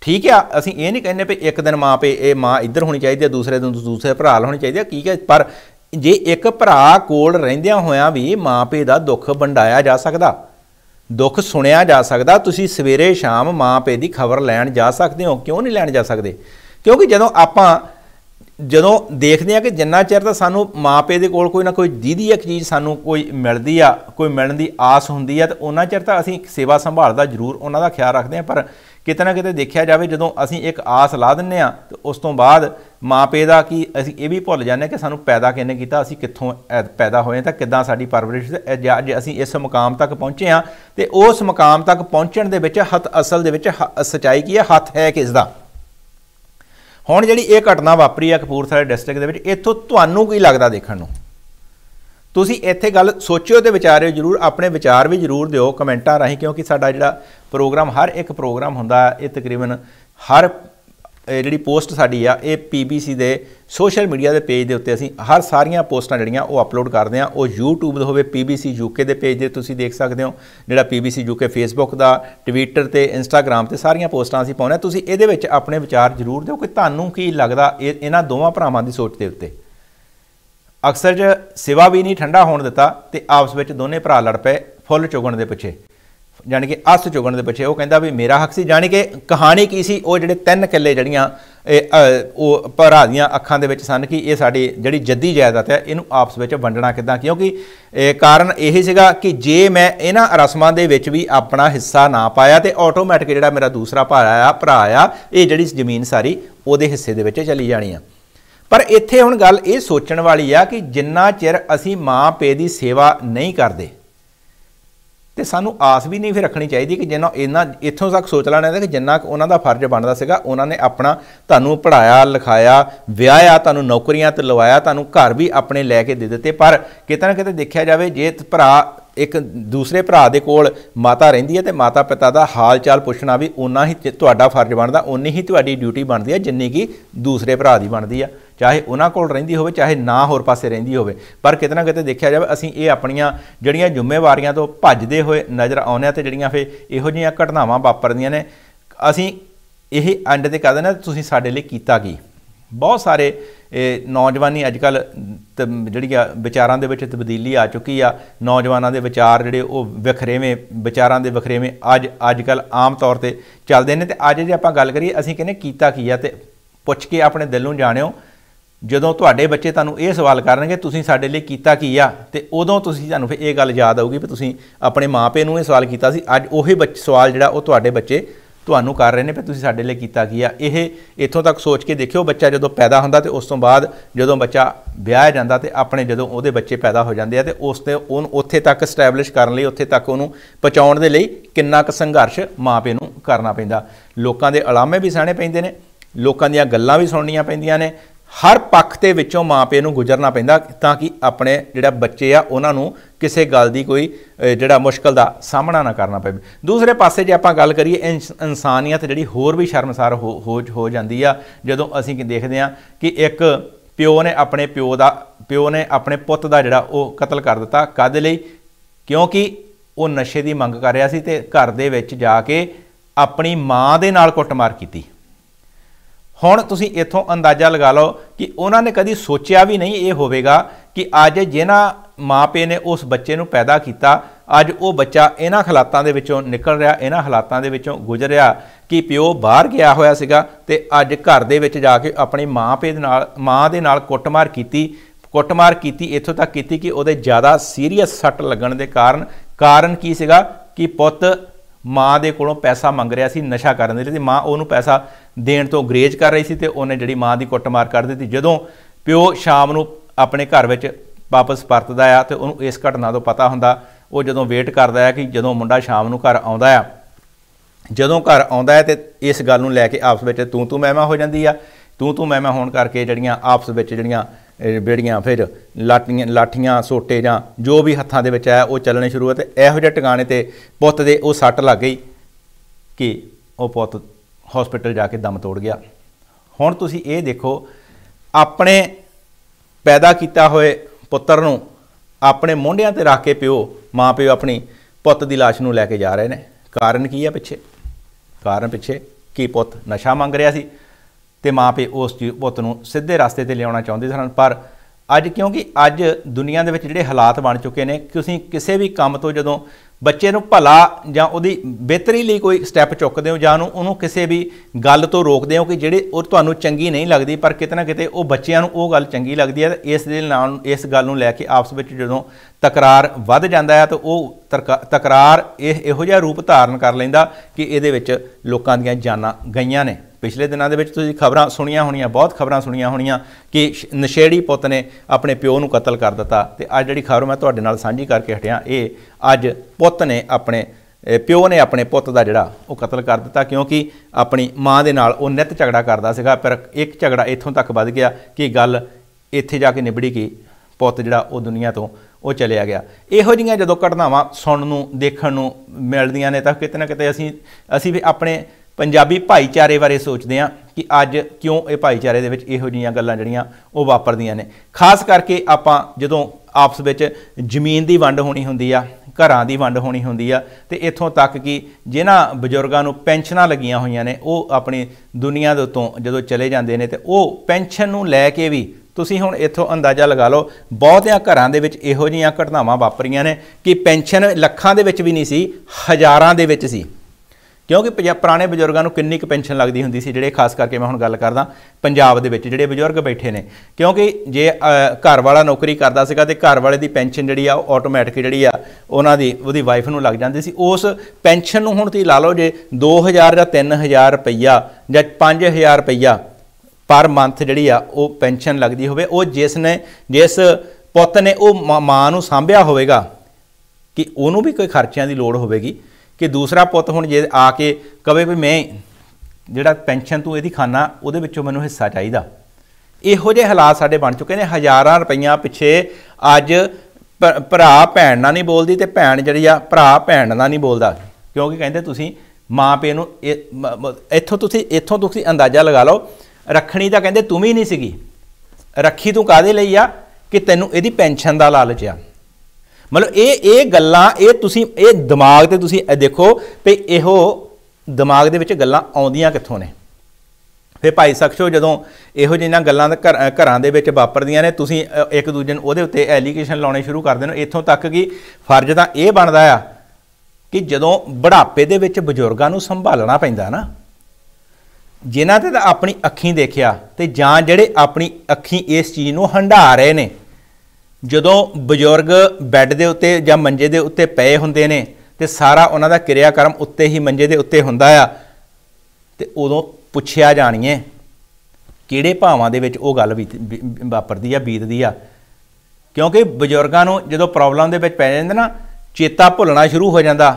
ਠੀਕ ਆ ਅਸੀਂ ਇਹ ਨਹੀਂ ਕਹਿੰਦੇ ਵੀ ਇੱਕ ਦਿਨ ਮਾਂ ਪੇ ਇਹ ਮਾਂ ਇੱਧਰ ਹੋਣੀ ਚਾਹੀਦੀ ਹੈ ਦੂਸਰੇ ਦਿਨ ਦੂਸਰੇ ਭਰਾ ਹੋਣੀ ਚਾਹੀਦੀ ਹੈ ਕੀ ਕਿ ਪਰ ਜੇ ਇੱਕ ਭਰਾ ਕੋਲ ਰਹਿੰਦਿਆਂ ਹੋਇਆਂ ਵੀ ਮਾਂ ਪੇ ਦਾ ਦੁੱਖ ਵੰਡਾਇਆ ਜਾ ਸਕਦਾ ਦੁੱਖ ਸੁਣਿਆ ਜਾ ਸਕਦਾ ਤੁਸੀਂ ਸਵੇਰੇ ਸ਼ਾਮ ਮਾਂ ਪੇ ਦੀ ਖਬਰ ਲੈਣ ਜਾ ਸਕਦੇ ਹੋ ਕਿਉਂ ਨਹੀਂ ਲੈਣ ਜਾ ਸਕਦੇ ਕਿਉਂਕਿ ਜਦੋਂ ਆਪਾਂ ਜਦੋਂ ਦੇਖਦੇ ਆ ਕਿ ਜਿੰਨਾ ਚਿਰ ਤਾਂ ਸਾਨੂੰ ਮਾਪੇ ਦੇ ਕੋਲ ਕੋਈ ਨਾ ਕੋਈ ਦੀਦੀ ਇੱਕ ਚੀਜ਼ ਸਾਨੂੰ ਕੋਈ ਮਿਲਦੀ ਆ ਕੋਈ ਮਿਲਣ ਦੀ ਆਸ ਹੁੰਦੀ ਆ ਤੇ ਉਹਨਾਂ ਚਿਰ ਤਾਂ ਅਸੀਂ ਸੇਵਾ ਸੰਭਾਲ ਦਾ ਜ਼ਰੂਰ ਉਹਨਾਂ ਦਾ ਖਿਆਲ ਰੱਖਦੇ ਆ ਪਰ ਕਿਤੇ ਨਾ ਕਿਤੇ ਦੇਖਿਆ ਜਾਵੇ ਜਦੋਂ ਅਸੀਂ ਇੱਕ ਆਸ ਲਾ ਦਿੰਨੇ ਆ ਤੇ ਉਸ ਤੋਂ ਬਾਅਦ ਮਾਪੇ ਦਾ ਕੀ ਅਸੀਂ ਇਹ ਵੀ ਭੁੱਲ ਜਾਂਦੇ ਆ ਕਿ ਸਾਨੂੰ ਪੈਦਾ ਕਿਹਨੇ ਕੀਤਾ ਅਸੀਂ ਕਿੱਥੋਂ ਪੈਦਾ ਹੋਏ ਤਾਂ ਕਿੱਦਾਂ ਸਾਡੀ ਪਰਵਰਿਸ਼ ਅੱਜ ਅਸੀਂ ਇਸ ਮੁਕਾਮ ਤੱਕ ਪਹੁੰਚੇ ਆ ਤੇ ਉਸ ਮੁਕਾਮ ਤੱਕ ਪਹੁੰਚਣ ਦੇ ਵਿੱਚ ਹੱਥ ਅਸਲ ਦੇ ਵਿੱਚ ਸਚਾਈ ਕੀ ਹੈ ਹੱਥ ਹੈ ਕਿਸ ਦਾ ਹੁਣ ਜਿਹੜੀ ਇਹ ਘਟਨਾ ਵਾਪਰੀ ਆ ਕਪੂਰਥਲਾ ਡਿਸਟ੍ਰਿਕਟ ਦੇ ਵਿੱਚ ਇੱਥੋਂ ਤੁਹਾਨੂੰ ਕੀ ਲੱਗਦਾ ਦੇਖਣ ਨੂੰ ਤੁਸੀਂ ਇੱਥੇ ਗੱਲ ਸੋਚਿਓ ਤੇ ਵਿਚਾਰਿਓ ਜਰੂਰ ਆਪਣੇ ਵਿਚਾਰ ਵੀ ਜਰੂਰ ਦਿਓ ਕਮੈਂਟਾਂ ਰਾਹੀਂ ਕਿਉਂਕਿ ਸਾਡਾ ਜਿਹੜਾ ਪ੍ਰੋਗਰਾਮ ਹਰ ਇੱਕ ਪ੍ਰੋਗਰਾਮ ਹੁੰਦਾ ਇਹ ਤਕਰੀਬਨ ਹਰ ਜਿਹੜੀ ਪੋਸਟ ਸਾਡੀ ਆ ਇਹ ਪੀਬੀਸੀ ਦੇ ਸੋਸ਼ਲ ਮੀਡੀਆ ਦੇ ਪੇਜ ਦੇ ਉੱਤੇ ਅਸੀਂ ਹਰ ਸਾਰੀਆਂ ਪੋਸਟਾਂ ਜਿਹੜੀਆਂ ਉਹ ਅਪਲੋਡ ਕਰਦੇ ਆ ਉਹ YouTube ਦੇ ਹੋਵੇ ਪੀਬੀਸੀ ਯੂਕੇ ਦੇ ਪੇਜ ਦੇ ਤੁਸੀਂ ਦੇਖ ਸਕਦੇ ਹੋ ਜਿਹੜਾ ਪੀਬੀਸੀ ਯੂਕੇ Facebook ਦਾ ਟਵਿੱਟਰ ਤੇ Instagram ਤੇ ਸਾਰੀਆਂ ਪੋਸਟਾਂ ਅਸੀਂ ਪਾਉਂਦੇ ਆ ਤੁਸੀਂ ਇਹਦੇ ਵਿੱਚ ਆਪਣੇ ਵਿਚਾਰ ਜ਼ਰੂਰ ਦਿਓ ਕਿ ਤੁਹਾਨੂੰ ਕੀ ਲੱਗਦਾ ਇਹਨਾਂ ਦੋਵਾਂ ਭਰਾਵਾਂ ਦੀ ਸੋਚ ਦੇ ਉੱਤੇ ਅਕਸਰ ਜ ਸੇਵਾ ਵੀ ਨਹੀਂ ਠੰਡਾ ਹੋਣ ਦਿੱਤਾ ਤੇ ਆਪਸ ਵਿੱਚ ਦੋਨੇ ਭਰਾ ਲੜ ਪਏ ਫੁੱਲ ਚੁਗਣ ਦੇ ਪਿੱਛੇ ਯਾਨੀ ਕਿ ਅਸ ਚੁਗਣ ਦੇ ਪਿੱਛੇ ਉਹ ਕਹਿੰਦਾ ਵੀ ਮੇਰਾ ਹੱਕ ਸੀ ਯਾਨੀ ਕਿ ਕਹਾਣੀ ਕੀ ਸੀ ਉਹ ਜਿਹੜੇ ਤਿੰਨ ਕਿੱਲੇ ਜੜੀਆਂ ਉਹ ਭਰਾ ਦੀਆਂ ਅੱਖਾਂ ਦੇ ਵਿੱਚ ਸਨ ਕਿ ਇਹ ਸਾਡੀ ਜਿਹੜੀ ਜੱਦੀ ਜਾਇਦਾਦ ਹੈ ਇਹਨੂੰ ਆਪਸ ਵਿੱਚ ਵੰਡਣਾ ਕਿਦਾਂ ਕਿਉਂਕਿ ਇਹ ਕਾਰਨ ਇਹ ਸੀਗਾ ਕਿ ਜੇ ਮੈਂ ਇਹਨਾਂ ਰਸਮਾਂ ਦੇ ਵਿੱਚ ਵੀ ਆਪਣਾ ਹਿੱਸਾ ਨਾ ਪਾਇਆ ਤੇ ਆਟੋਮੈਟਿਕ ਜਿਹੜਾ ਮੇਰਾ ਦੂਸਰਾ ਭਰਾ ਆ ਭਰਾ ਆ ਇਹ ਜਿਹੜੀ ਜ਼ਮੀਨ ਸਾਰੀ ਉਹਦੇ ਹਿੱਸੇ ਦੇ ਵਿੱਚ ਚਲੀ ਜਾਣੀ ਆ ਪਰ ਇੱਥੇ ਹੁਣ ਗੱਲ ਇਹ ਸੋਚਣ ਵਾਲੀ ਆ ਕਿ ਜਿੰਨਾ ਚਿਰ ਅਸੀਂ ਮਾਂ ਪੇ ਦੀ ਸੇਵਾ ਨਹੀਂ ਕਰਦੇ ਤੇ ਸਾਨੂੰ ਆਸ ਵੀ ਨਹੀਂ ਫਿਰ ਰੱਖਣੀ ਚਾਹੀਦੀ ਕਿ ਜਿੰਨਾ ਇਹਨਾਂ ਇੱਥੋਂ ਤੱਕ ਸੋਚ ਲੈਣਾ ਹੈ ਕਿ ਜਿੰਨਾ ਕਿ ਉਹਨਾਂ ਦਾ ਫਰਜ਼ ਬਣਦਾ ਸੀਗਾ ਉਹਨਾਂ ਨੇ ਆਪਣਾ ਤੁਹਾਨੂੰ ਪੜਾਇਆ ਲਿਖਾਇਆ ਵਿਆਹਿਆ ਤੁਹਾਨੂੰ ਨੌਕਰੀਆਂ ਤੇ ਲਵਾਇਆ ਤੁਹਾਨੂੰ ਘਰ ਵੀ ਆਪਣੇ ਲੈ ਕੇ ਦੇ ਦਿੱਤੇ ਪਰ ਕਿਤੇ ਨਾ ਕਿਤੇ ਦੇਖਿਆ ਜਾਵੇ ਜੇ ਭਰਾ ਇੱਕ ਦੂਸਰੇ ਭਰਾ ਦੇ ਕੋਲ ਮਾਤਾ ਰਹਿੰਦੀ ਹੈ ਤੇ ਮਾਤਾ ਪਿਤਾ ਦਾ ਹਾਲ ਚਾਲ ਪੁੱਛਣਾ ਵੀ ਉਨਾ ਹੀ ਤੁਹਾਡਾ ਫਰਜ਼ ਬਣਦਾ ਉਨੀ ਹੀ ਤੁਹਾਡੀ ਡਿਊਟੀ ਬਣਦੀ ਹੈ ਜਿੰਨੀ ਕਿ ਦੂਸਰੇ ਭਰਾ ਦੀ ਬਣਦੀ ਆ ਚਾਹੇ ਉਹਨਾਂ ਕੋਲ ਰਹਿੰਦੀ ਹੋਵੇ ਚਾਹੇ ਨਾ ਹੋਰ ਪਾਸੇ ਰਹਿੰਦੀ ਹੋਵੇ ਪਰ ਕਿਤਨਾ ਕਿਤੇ ਦੇਖਿਆ ਜਾਵੇ ਅਸੀਂ ਇਹ ਆਪਣੀਆਂ ਜਿਹੜੀਆਂ ਜ਼ਿੰਮੇਵਾਰੀਆਂ ਤੋਂ ਭੱਜਦੇ ਹੋਏ ਨਜ਼ਰ ਆਉਂਦੇ ਆ ਤੇ ਜਿਹੜੀਆਂ ਫੇ ਇਹੋ ਜਿਹੀਆਂ ਘਟਨਾਵਾਂ ਵਾਪਰਦੀਆਂ ਨੇ ਅਸੀਂ ਇਹ ਅੰਡ ਤੇ ਕਹਦੇ ਨੇ ਤੁਸੀਂ ਸਾਡੇ ਲਈ ਕੀਤਾ ਕੀ ਬਹੁਤ ਸਾਰੇ ਇਹ ਨੌਜਵਾਨੀ ਅੱਜ ਕੱਲ ਜਿਹੜੀ ਆ ਵਿਚਾਰਾਂ ਦੇ ਵਿੱਚ ਤਬਦੀਲੀ ਆ ਚੁੱਕੀ ਆ ਨੌਜਵਾਨਾਂ ਦੇ ਵਿਚਾਰ ਜਿਹੜੇ ਉਹ ਵਖਰੇਵੇਂ ਵਿਚਾਰਾਂ ਦੇ ਵਖਰੇਵੇਂ ਅੱਜ ਅੱਜ ਕੱਲ ਆਮ ਤੌਰ ਤੇ ਚੱਲਦੇ ਨੇ ਤੇ ਅੱਜ ਜੇ ਆਪਾਂ ਗੱਲ ਕਰੀਏ ਅਸੀਂ ਕਹਿੰਨੇ ਕੀਤਾ ਕੀ ਆ ਤੇ ਪੁੱਛ ਕੇ ਆਪਣੇ ਦਿਲ ਨੂੰ ਜਾਣਿਓ ਜਦੋਂ ਤੁਹਾਡੇ ਬੱਚੇ ਤੁਹਾਨੂੰ ਇਹ ਸਵਾਲ ਕਰਨਗੇ ਤੁਸੀਂ ਸਾਡੇ ਲਈ ਕੀਤਾ ਕੀ ਆ ਤੇ ਉਦੋਂ ਤੁਸੀਂ ਤੁਹਾਨੂੰ ਫਿਰ ਇਹ ਗੱਲ ਯਾਦ ਆਊਗੀ ਵੀ ਤੁਸੀਂ ਆਪਣੇ ਮਾਪੇ ਨੂੰ ਇਹ ਸਵਾਲ ਕੀਤਾ ਸੀ ਅੱਜ ਉਹੀ ਸਵਾਲ ਜਿਹੜਾ ਉਹ ਤੁਹਾਡੇ ਬੱਚੇ ਤੁਹਾਨੂੰ ਕਰ ਰਹੇ ਨੇ ਵੀ ਤੁਸੀਂ ਸਾਡੇ ਲਈ ਕੀਤਾ ਕੀ ਆ ਇਹ ਇੱਥੋਂ ਤੱਕ ਸੋਚ ਕੇ ਦੇਖਿਓ ਬੱਚਾ ਜਦੋਂ ਪੈਦਾ ਹੁੰਦਾ ਤੇ ਉਸ ਤੋਂ ਬਾਅਦ ਜਦੋਂ ਬੱਚਾ ਵਿਆਹ ਜਾਂਦਾ ਤੇ ਆਪਣੇ ਜਦੋਂ ਉਹਦੇ ਬੱਚੇ ਪੈਦਾ ਹੋ ਜਾਂਦੇ ਆ ਤੇ ਉਸ ਤੇ ਉਹਨ ਉੱਥੇ ਤੱਕ ਸਟੈਬਲਿਸ਼ ਕਰਨ ਲਈ ਉੱਥੇ ਤੱਕ ਉਹਨੂੰ ਪਹੁੰਚਾਉਣ ਦੇ ਲਈ ਕਿੰਨਾ ਕੁ ਸੰਘਰਸ਼ ਮਾਪੇ ਨੂੰ ਕਰਨਾ ਪੈਂਦਾ ਲੋਕਾਂ ਦੇ ਅਲਾਮੇ ਵੀ ਸਹਣੇ ਪੈਂਦੇ ਨੇ ਲੋਕਾਂ ਦੀਆਂ ਗੱਲਾਂ ਵੀ ਸੁਣਨੀਆਂ ਪੈਂਦੀਆਂ ਨੇ ਹਰ ਪੱਖ ਤੇ ਵਿੱਚੋਂ ਮਾਪੇ ਨੂੰ ਗੁਜ਼ਰਨਾ ਪੈਂਦਾ ਤਾਂ ਕਿ ਆਪਣੇ ਜਿਹੜਾ ਬੱਚੇ ਆ ਉਹਨਾਂ ਨੂੰ ਕਿਸੇ ਗੱਲ ਦੀ ਕੋਈ ਜਿਹੜਾ ਮੁਸ਼ਕਲ ਦਾ ਸਾਹਮਣਾ ਨਾ ਕਰਨਾ ਪਵੇ ਦੂਸਰੇ ਪਾਸੇ ਜੇ ਆਪਾਂ ਗੱਲ ਕਰੀਏ ਇਨਸਾਨੀਅਤ ਜਿਹੜੀ ਹੋਰ ਵੀ ਸ਼ਰਮਸਾਰ ਹੋ ਜਾਂਦੀ ਆ ਜਦੋਂ ਅਸੀਂ ਦੇਖਦੇ ਆ ਕਿ ਇੱਕ ਪਿਓ ਨੇ ਆਪਣੇ ਪਿਓ ਦਾ ਪਿਓ ਨੇ ਆਪਣੇ ਪੁੱਤ ਦਾ ਜਿਹੜਾ ਉਹ ਕਤਲ ਕਰ ਦਿੱਤਾ ਕਾਦੇ ਲਈ ਕਿਉਂਕਿ ਉਹ ਨਸ਼ੇ ਦੀ ਮੰਗ ਕਰ ਰਿਹਾ ਸੀ ਤੇ ਘਰ ਦੇ ਵਿੱਚ ਜਾ ਕੇ ਆਪਣੀ ਮਾਂ ਦੇ ਨਾਲ ਕੁੱਟਮਾਰ ਕੀਤੀ ਹੁਣ ਤੁਸੀਂ ਇਥੋਂ ਅੰਦਾਜ਼ਾ ਲਗਾ ਲਓ ਕਿ ਉਹਨਾਂ ਨੇ ਕਦੀ ਸੋਚਿਆ ਵੀ ਨਹੀਂ ਇਹ ਹੋਵੇਗਾ ਕਿ ਅੱਜ ਜਿਨ੍ਹਾਂ ਮਾਪੇ ਨੇ ਉਸ ਬੱਚੇ ਨੂੰ ਪੈਦਾ ਕੀਤਾ ਅੱਜ ਉਹ ਬੱਚਾ ਇਹਨਾਂ ਹਾਲਾਤਾਂ ਦੇ ਵਿੱਚੋਂ ਨਿਕਲ ਰਿਹਾ ਇਹਨਾਂ ਹਾਲਾਤਾਂ ਦੇ ਵਿੱਚੋਂ ਗੁਜ਼ਰ ਰਿਹਾ ਕਿ ਪਿਓ ਬਾਹਰ ਗਿਆ ਹੋਇਆ ਸੀਗਾ ਤੇ ਅੱਜ ਘਰ ਦੇ ਵਿੱਚ ਜਾ ਕੇ ਆਪਣੀ ਮਾਪੇ ਦੇ ਨਾਲ ਮਾਂ ਦੇ ਨਾਲ ਕੁੱਟਮਾਰ ਕੀਤੀ ਕੁੱਟਮਾਰ ਕੀਤੀ ਇੱਥੋਂ ਤੱਕ ਕੀਤੀ ਕਿ ਉਹਦੇ ਜ਼ਿਆਦਾ ਸੀਰੀਅਸ ਸੱਟ ਲੱਗਣ ਦੇ ਕਾਰਨ ਕਾਰਨ ਕੀ ਸੀਗਾ ਕਿ ਪੁੱਤ ਮਾਂ ਦੇ ਕੋਲੋਂ ਪੈਸਾ ਮੰਗ ਰਿਹਾ ਸੀ ਨਸ਼ਾ ਕਰਨ ਦੇ ਲਈ ਤੇ ਮਾਂ ਉਹਨੂੰ ਪੈਸਾ ਦੇਣ ਤੋਂ ਗਰੇਜ ਕਰ ਰਹੀ ਸੀ ਤੇ ਉਹਨੇ ਜਿਹੜੀ ਮਾਂ ਦੀ ਕੁੱਟਮਾਰ ਕਰ ਦਿੱਤੀ ਜਦੋਂ ਪਿਓ ਸ਼ਾਮ ਨੂੰ ਆਪਣੇ ਘਰ ਵਿੱਚ ਵਾਪਸ ਪਰਤਦਾ ਆ ਤੇ ਉਹਨੂੰ ਇਸ ਘਟਨਾ ਤੋਂ ਪਤਾ ਹੁੰਦਾ ਉਹ ਜਦੋਂ ਵੇਟ ਕਰਦਾ ਆ ਕਿ ਜਦੋਂ ਮੁੰਡਾ ਸ਼ਾਮ ਨੂੰ ਘਰ ਆਉਂਦਾ ਆ ਜਦੋਂ ਘਰ ਆਉਂਦਾ ਹੈ ਤੇ ਇਸ ਗੱਲ ਨੂੰ ਲੈ ਕੇ ਆਪਸ ਵਿੱਚ ਤੂੰ ਤੂੰ ਮੈਂ ਮੈਂ ਹੋ ਜਾਂਦੀ ਆ ਤੂੰ ਤੂੰ ਮੈਂ ਮੈਂ ਹੋਣ ਕਰਕੇ ਜਿਹੜੀਆਂ ਆਪਸ ਵਿੱਚ ਜਿਹੜੀਆਂ ਜਿਹੜੀਆਂ ਫਿਰ ਲਾਟੀਆਂ ਲਾਠੀਆਂ ਸੋਟੇ ਜਾਂ ਜੋ ਵੀ ਹੱਥਾਂ ਦੇ ਵਿੱਚ ਆਇਆ ਉਹ ਚੱਲਣੇ ਸ਼ੁਰੂ ਹੋਏ ਤੇ ਇਹੋ ਜਿਹੇ ਟਿਕਾਣੇ ਤੇ ਪੁੱਤ ਦੇ ਉਹ ਸੱਟ ਲੱਗ ਗਈ ਕਿ ਉਹ ਪੁੱਤ ਹਸਪੀਟਲ ਜਾ ਕੇ ਦਮ ਤੋੜ ਗਿਆ ਹੁਣ ਤੁਸੀਂ ਇਹ ਦੇਖੋ ਆਪਣੇ ਪੈਦਾ ਕੀਤਾ ਹੋਏ ਪੁੱਤਰ ਨੂੰ ਆਪਣੇ ਮੋਢਿਆਂ ਤੇ ਰੱਖ ਕੇ ਪਿਓ ਮਾਂ ਪਿਓ ਆਪਣੀ ਪੁੱਤ ਦੀ লাশ ਨੂੰ ਲੈ ਕੇ ਜਾ ਰਹੇ ਨੇ ਕਾਰਨ ਕੀ ਹੈ ਪਿੱਛੇ ਕਾਰਨ ਪਿੱਛੇ ਕੀ ਪੁੱਤ ਨਸ਼ਾ ਮੰਗ ਰਿਹਾ ਸੀ ਤੇ ਮਾਪੇ ਉਸ ਪੁੱਤ ਨੂੰ ਸਿੱਧੇ ਰਸਤੇ ਤੇ ਲਿਆਉਣਾ ਚਾਹੁੰਦੇ ਸਨ ਪਰ ਅੱਜ ਕਿਉਂਕਿ ਅੱਜ ਦੁਨੀਆ ਦੇ ਵਿੱਚ ਜਿਹੜੇ ਹਾਲਾਤ ਬਣ ਚੁੱਕੇ ਨੇ ਤੁਸੀਂ ਕਿਸੇ ਵੀ ਕੰਮ ਤੋਂ ਜਦੋਂ ਬੱਚੇ ਨੂੰ ਭਲਾ ਜਾਂ ਉਹਦੀ ਬਿਹਤਰੀ ਲਈ ਕੋਈ ਸਟੈਪ ਚੁੱਕਦੇ ਹੋ ਜਾਂ ਉਹਨੂੰ ਕਿਸੇ ਵੀ ਗੱਲ ਤੋਂ ਰੋਕਦੇ ਹੋ ਕਿ ਜਿਹੜੇ ਉਹ ਤੁਹਾਨੂੰ ਚੰਗੀ ਨਹੀਂ ਲੱਗਦੀ ਪਰ ਕਿਤੇ ਨਾ ਕਿਤੇ ਉਹ ਬੱਚਿਆਂ ਨੂੰ ਉਹ ਗੱਲ ਚੰਗੀ ਲੱਗਦੀ ਹੈ ਇਸ ਦੇ ਨਾਲ ਇਸ ਗੱਲ ਨੂੰ ਲੈ ਕੇ ਆਪਸ ਵਿੱਚ ਜਦੋਂ ਤਕਰਾਰ ਵੱਧ ਜਾਂਦਾ ਹੈ ਤਾਂ ਉਹ ਤਕਰਾਰ ਇਹ ਇਹੋ ਜਿਹਾ ਰੂਪ ਧਾਰਨ ਕਰ ਲੈਂਦਾ ਕਿ ਇਹਦੇ ਵਿੱਚ ਲੋਕਾਂ ਦੀਆਂ ਜਾਨਾਂ ਗਈਆਂ ਨੇ ਪਿਛਲੇ ਦਿਨਾਂ ਦੇ ਵਿੱਚ ਤੁਸੀਂ ਖਬਰਾਂ ਸੁਣੀਆਂ ਹੋਣੀਆਂ ਬਹੁਤ ਖਬਰਾਂ ਸੁਣੀਆਂ ਹੋਣੀਆਂ ਕਿ ਨਸ਼ੇੜੀ ਪੁੱਤ ਨੇ ਆਪਣੇ ਪਿਓ ਨੂੰ ਕਤਲ ਕਰ ਦਿੱਤਾ ਤੇ ਅੱਜ ਜਿਹੜੀ ਖਬਰ ਮੈਂ ਤੁਹਾਡੇ ਨਾਲ ਸਾਂਝੀ ਕਰਕੇ ਹਟਿਆ ਇਹ ਅੱਜ ਪੁੱਤ ਨੇ ਆਪਣੇ ਪਿਓ ਨੇ ਆਪਣੇ ਪੁੱਤ ਦਾ ਜਿਹੜਾ ਉਹ ਕਤਲ ਕਰ ਦਿੱਤਾ ਕਿਉਂਕਿ ਆਪਣੀ ਮਾਂ ਦੇ ਨਾਲ ਉਹ ਨਿਤ ਝਗੜਾ ਕਰਦਾ ਸੀਗਾ ਪਰ ਇੱਕ ਝਗੜਾ ਇੱਥੋਂ ਤੱਕ ਵੱਧ ਗਿਆ ਕਿ ਗੱਲ ਇੱਥੇ ਜਾ ਕੇ ਨਿਬੜੀ ਕਿ ਪੁੱਤ ਜਿਹੜਾ ਉਹ ਦੁਨੀਆ ਤੋਂ ਉਹ ਚਲਿਆ ਗਿਆ ਇਹੋ ਜੀਆਂ ਜਦੋਂ ਘਟਨਾਵਾਂ ਸੁਣਨ ਨੂੰ ਦੇਖਣ ਨੂੰ ਮਿਲਦੀਆਂ ਨੇ ਤਾਂ ਕਿਤੇ ਨਾ ਕਿਤੇ ਅਸੀਂ ਅਸੀਂ ਵੀ ਆਪਣੇ ਪੰਜਾਬੀ ਭਾਈਚਾਰੇ ਬਾਰੇ ਸੋਚਦੇ ਆ ਕਿ ਅੱਜ ਕਿਉਂ ਇਹ ਭਾਈਚਾਰੇ ਦੇ ਵਿੱਚ ਇਹੋ ਜੀਆਂ ਗੱਲਾਂ ਜਿਹੜੀਆਂ ਉਹ ਵਾਪਰਦੀਆਂ ਨੇ ਖਾਸ ਕਰਕੇ ਆਪਾਂ ਜਦੋਂ ਆਪਸ ਵਿੱਚ ਜ਼ਮੀਨ ਦੀ ਵੰਡ ਹੋਣੀ ਹੁੰਦੀ ਆ ਘਰਾਂ ਦੀ ਵੰਡ ਹੋਣੀ ਹੁੰਦੀ ਆ ਤੇ ਇੱਥੋਂ ਤੱਕ ਕਿ ਜਿਨ੍ਹਾਂ ਬਜ਼ੁਰਗਾਂ ਨੂੰ ਪੈਨਸ਼ਨਾਂ ਲੱਗੀਆਂ ਹੋਈਆਂ ਨੇ ਉਹ ਆਪਣੀ ਦੁਨੀਆ ਦੇ ਤੋਂ ਜਦੋਂ ਚਲੇ ਜਾਂਦੇ ਨੇ ਤੇ ਉਹ ਪੈਨਸ਼ਨ ਨੂੰ ਲੈ ਕੇ ਵੀ ਤੁਸੀਂ ਹੁਣ ਇੱਥੋਂ ਅੰਦਾਜ਼ਾ ਲਗਾ ਲਓ ਬਹੁਤਿਆਂ ਘਰਾਂ ਦੇ ਵਿੱਚ ਇਹੋ ਜਿਹੀਆਂ ਘਟਨਾਵਾਂ ਵਾਪਰੀਆਂ ਨੇ ਕਿ ਪੈਨਸ਼ਨ ਲੱਖਾਂ ਦੇ ਵਿੱਚ ਵੀ ਨਹੀਂ ਸੀ ਹਜ਼ਾਰਾਂ ਦੇ ਵਿੱਚ ਸੀ ਕਿਉਂਕਿ ਪੁਰਾਣੇ ਬਜ਼ੁਰਗਾਂ ਨੂੰ ਕਿੰਨੀ ਕੁ ਪੈਨਸ਼ਨ ਲੱਗਦੀ ਹੁੰਦੀ ਸੀ ਜਿਹੜੇ ਖਾਸ ਕਰਕੇ ਮੈਂ ਹੁਣ ਗੱਲ ਕਰਦਾ ਪੰਜਾਬ ਦੇ ਵਿੱਚ ਜਿਹੜੇ ਬਜ਼ੁਰਗ ਬੈਠੇ ਨੇ ਕਿਉਂਕਿ ਜੇ ਘਰ ਵਾਲਾ ਨੌਕਰੀ ਕਰਦਾ ਸੀਗਾ ਤੇ ਘਰ ਵਾਲੇ ਦੀ ਪੈਨਸ਼ਨ ਜਿਹੜੀ ਆ ਉਹ ਆਟੋਮੈਟਿਕ ਜਿਹੜੀ ਆ ਉਹਨਾਂ ਦੀ ਉਹਦੀ ਵਾਈਫ ਨੂੰ ਲੱਗ ਜਾਂਦੀ ਸੀ ਉਸ ਪੈਨਸ਼ਨ ਨੂੰ ਹੁਣ ਤੁਸੀਂ ਲਾ ਲਓ ਜੇ 2000 ਜਾਂ 3000 ਰੁਪਈਆ ਜਾਂ 5000 ਰੁਪਈਆ ਪਰ ਮੰਥ ਜਿਹੜੀ ਆ ਉਹ ਪੈਨਸ਼ਨ ਲੱਗਦੀ ਹੋਵੇ ਉਹ ਜਿਸ ਨੇ ਜਿਸ ਪੁੱਤ ਨੇ ਉਹ ਮਾਂ ਨੂੰ ਸਾਂਭਿਆ ਹੋਵੇਗਾ ਕਿ ਉਹਨੂੰ ਵੀ ਕੋਈ ਖਰਚਿਆਂ ਦੀ ਲੋੜ ਹੋਵੇਗੀ ਕਿ ਦੂਸਰਾ ਪੁੱਤ ਹੁਣ ਜੇ ਆ ਕੇ ਕਵੇ ਵੀ ਮੈਂ ਜਿਹੜਾ ਪੈਨਸ਼ਨ ਤੂੰ ਇਹਦੀ ਖਾਨਾ ਉਹਦੇ ਵਿੱਚੋਂ ਮੈਨੂੰ ਹਿੱਸਾ ਚਾਹੀਦਾ ਇਹੋ ਜਿਹੇ ਹਾਲਾਤ ਸਾਡੇ ਬਣ ਚੁੱਕੇ ਨੇ ਹਜ਼ਾਰਾਂ ਰੁਪਈਆ ਪਿੱਛੇ ਅੱਜ ਭਰਾ ਭੈਣ ਨਾਲ ਨਹੀਂ ਬੋਲਦੀ ਤੇ ਭੈਣ ਜਿਹੜੀ ਆ ਭਰਾ ਭੈਣ ਨਾਲ ਨਹੀਂ ਬੋਲਦਾ ਕਿਉਂਕਿ ਕਹਿੰਦੇ ਤੁਸੀਂ ਮਾਂ ਪੇ ਨੂੰ ਇੱਥੋਂ ਤੁਸੀਂ ਇੱਥੋਂ ਤੁਸੀਂ ਅੰਦਾਜ਼ਾ ਲਗਾ ਲਓ ਰੱਖਣੀ ਤਾਂ ਕਹਿੰਦੇ ਤੂੰ ਵੀ ਨਹੀਂ ਸੀਗੀ ਰੱਖੀ ਤੂੰ ਕਾਦੇ ਲਈ ਆ ਕਿ ਤੈਨੂੰ ਇਹਦੀ ਪੈਨਸ਼ਨ ਦਾ ਲਾਲਚ ਆ ਮਤਲਬ ਇਹ ਇਹ ਗੱਲਾਂ ਇਹ ਤੁਸੀਂ ਇਹ ਦਿਮਾਗ ਤੇ ਤੁਸੀਂ ਇਹ ਦੇਖੋ ਵੀ ਇਹੋ ਦਿਮਾਗ ਦੇ ਵਿੱਚ ਗੱਲਾਂ ਆਉਂਦੀਆਂ ਕਿੱਥੋਂ ਨੇ ਫੇ ਭਾਈ ਸਖਸ਼ੋ ਜਦੋਂ ਇਹੋ ਜਿਹੀਆਂ ਗੱਲਾਂ ਘਰਾਂ ਦੇ ਵਿੱਚ ਵਾਪਰਦੀਆਂ ਨੇ ਤੁਸੀਂ ਇੱਕ ਦੂਜੇ ਨੂੰ ਉਹਦੇ ਉੱਤੇ ਐਲੀਗੇਸ਼ਨ ਲਾਉਣੇ ਸ਼ੁਰੂ ਕਰ ਦਿੰਦੇ ਹੋ ਇੱਥੋਂ ਤੱਕ ਕਿ ਫਰਜ਼ ਤਾਂ ਇਹ ਬਣਦਾ ਆ ਕਿ ਜਦੋਂ ਬੁਢਾਪੇ ਦੇ ਵਿੱਚ ਬਜ਼ੁਰਗਾਂ ਨੂੰ ਸੰਭਾਲਣਾ ਪੈਂਦਾ ਨਾ ਜਿਨ੍ਹਾਂ ਤੇ ਤਾਂ ਆਪਣੀ ਅੱਖੀਂ ਦੇਖਿਆ ਤੇ ਜਾਂ ਜਿਹੜੇ ਆਪਣੀ ਅੱਖੀਂ ਇਸ ਚੀਜ਼ ਨੂੰ ਹੰਡਾ ਰਹੇ ਨੇ ਜਦੋਂ ਬਜ਼ੁਰਗ ਬੈੱਡ ਦੇ ਉੱਤੇ ਜਾਂ ਮੰਜੇ ਦੇ ਉੱਤੇ ਪਏ ਹੁੰਦੇ ਨੇ ਤੇ ਸਾਰਾ ਉਹਨਾਂ ਦਾ ਕਿਰਿਆ ਕਰਮ ਉੱਤੇ ਹੀ ਮੰਜੇ ਦੇ ਉੱਤੇ ਹੁੰਦਾ ਆ ਤੇ ਉਦੋਂ ਪੁੱਛਿਆ ਜਾਣੀਏ ਕਿਹੜੇ ਭਾਵਾਂ ਦੇ ਵਿੱਚ ਉਹ ਗੱਲ ਵਾਪਰਦੀ ਆ ਬੀਤਦੀ ਆ ਕਿਉਂਕਿ ਬਜ਼ੁਰਗਾਂ ਨੂੰ ਜਦੋਂ ਪ੍ਰੋਬਲਮ ਦੇ ਵਿੱਚ ਪੈ ਜਾਂਦੇ ਨਾ ਚੇਤਾ ਭੁੱਲਣਾ ਸ਼ੁਰੂ ਹੋ ਜਾਂਦਾ